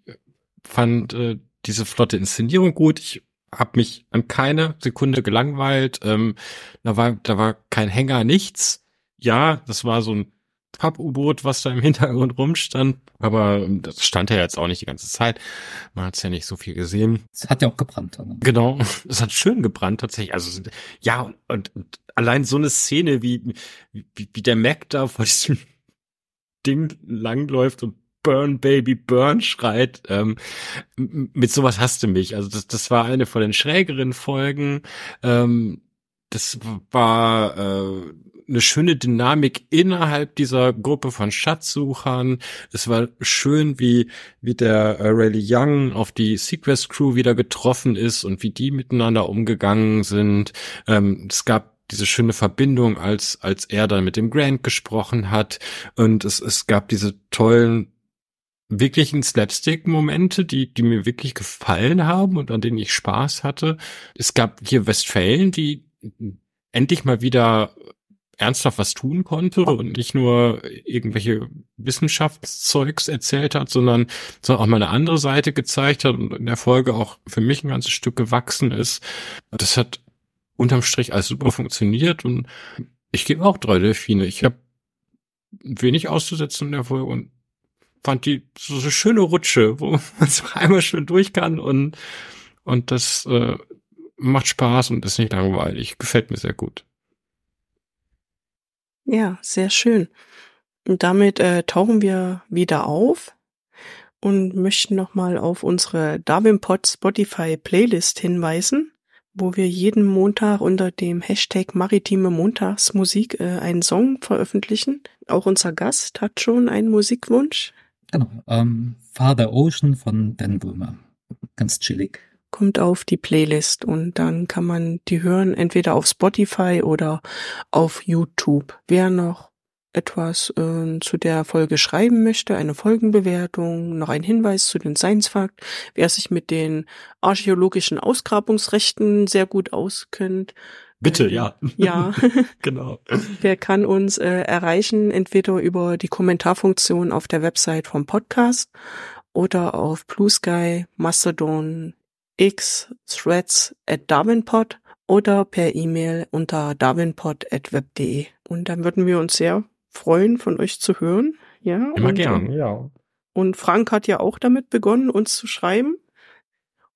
fand äh, diese flotte Inszenierung gut. Ich habe mich an keine Sekunde gelangweilt. Ähm, da war da war kein Hänger, nichts. Ja, das war so ein Papp-U-Boot, was da im Hintergrund rumstand. Aber ähm, das stand ja jetzt auch nicht die ganze Zeit. Man hat es ja nicht so viel gesehen. Es hat ja auch gebrannt. Oder? Genau, *laughs* es hat schön gebrannt tatsächlich. Also ja, und, und, und allein so eine Szene, wie, wie, wie der Mac da vor *laughs* diesem Ding langläuft und Burn Baby Burn schreit. Ähm, mit sowas hasste mich. Also das, das war eine von den schrägeren Folgen. Ähm, das war äh, eine schöne Dynamik innerhalb dieser Gruppe von Schatzsuchern. Es war schön, wie, wie der äh, Rayleigh Young auf die Sequest Crew wieder getroffen ist und wie die miteinander umgegangen sind. Ähm, es gab diese schöne Verbindung, als, als er dann mit dem Grant gesprochen hat. Und es, es gab diese tollen, wirklichen Slapstick-Momente, die, die mir wirklich gefallen haben und an denen ich Spaß hatte. Es gab hier Westfalen, die endlich mal wieder ernsthaft was tun konnte und nicht nur irgendwelche Wissenschaftszeugs erzählt hat, sondern, sondern auch mal eine andere Seite gezeigt hat und in der Folge auch für mich ein ganzes Stück gewachsen ist. Das hat unterm Strich alles super funktioniert und ich gebe auch drei Delfine. Ich habe wenig auszusetzen in der Folge und fand die so eine schöne Rutsche, *laughs* wo man so einmal schön durch kann und, und das äh, macht Spaß und ist nicht langweilig. Gefällt mir sehr gut. Ja, sehr schön. Und damit äh, tauchen wir wieder auf und möchten nochmal auf unsere Darwinpod Spotify Playlist hinweisen, wo wir jeden Montag unter dem Hashtag Maritime Montagsmusik äh, einen Song veröffentlichen. Auch unser Gast hat schon einen Musikwunsch. Genau. Ähm, Father Ocean von Dan Boomer. Ganz chillig kommt auf die Playlist und dann kann man die hören, entweder auf Spotify oder auf YouTube. Wer noch etwas äh, zu der Folge schreiben möchte, eine Folgenbewertung, noch ein Hinweis zu den Science Fact, wer sich mit den archäologischen Ausgrabungsrechten sehr gut auskennt. Bitte, ähm, ja. Ja. *laughs* genau. Wer kann uns äh, erreichen, entweder über die Kommentarfunktion auf der Website vom Podcast oder auf Blue Sky, Mastodon, x threads at darwinpod oder per E-Mail unter darwinpod.web.de. Und dann würden wir uns sehr freuen, von euch zu hören. Ja, immer und, gern, ja. Und Frank hat ja auch damit begonnen, uns zu schreiben.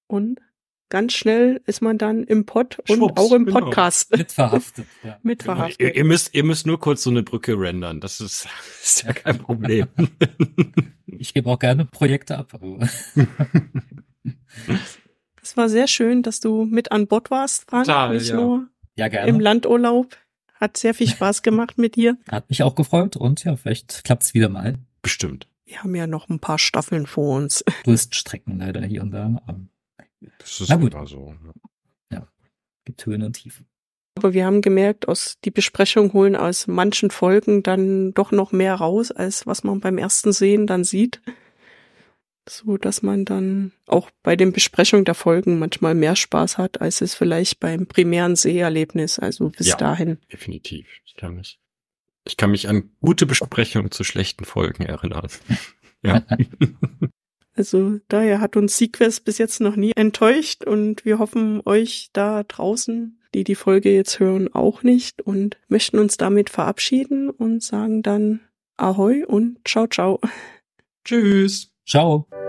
Und ganz schnell ist man dann im Pod und Schwupps, auch im genau. Podcast. *laughs* Mitverhaftet. Ja. *laughs* Mitverhaftet. Genau. Ihr, ihr, müsst, ihr müsst nur kurz so eine Brücke rendern. Das ist, *laughs* ist ja kein Problem. ich gebe auch gerne Projekte ab. Es war sehr schön, dass du mit an Bord warst, Frank. Total, nicht ja. nur ja, gerne. im Landurlaub. Hat sehr viel Spaß gemacht mit dir. *laughs* Hat mich auch gefreut und ja, vielleicht klappt es wieder mal. Bestimmt. Wir haben ja noch ein paar Staffeln vor uns. *laughs* Durststrecken leider hier und da. Das ist gut. immer so. Ja. ja, gibt Höhen und Tiefen. Aber wir haben gemerkt, aus die Besprechung holen aus manchen Folgen dann doch noch mehr raus, als was man beim ersten Sehen dann sieht so dass man dann auch bei den Besprechungen der Folgen manchmal mehr Spaß hat, als es vielleicht beim primären Seherlebnis, also bis ja, dahin. Definitiv. Ich kann, mich, ich kann mich an gute Besprechungen zu schlechten Folgen erinnern. *laughs* ja. *laughs* Also daher hat uns Sequest bis jetzt noch nie enttäuscht und wir hoffen euch da draußen, die die Folge jetzt hören, auch nicht und möchten uns damit verabschieden und sagen dann Ahoi und ciao ciao. Tschüss. Ciao.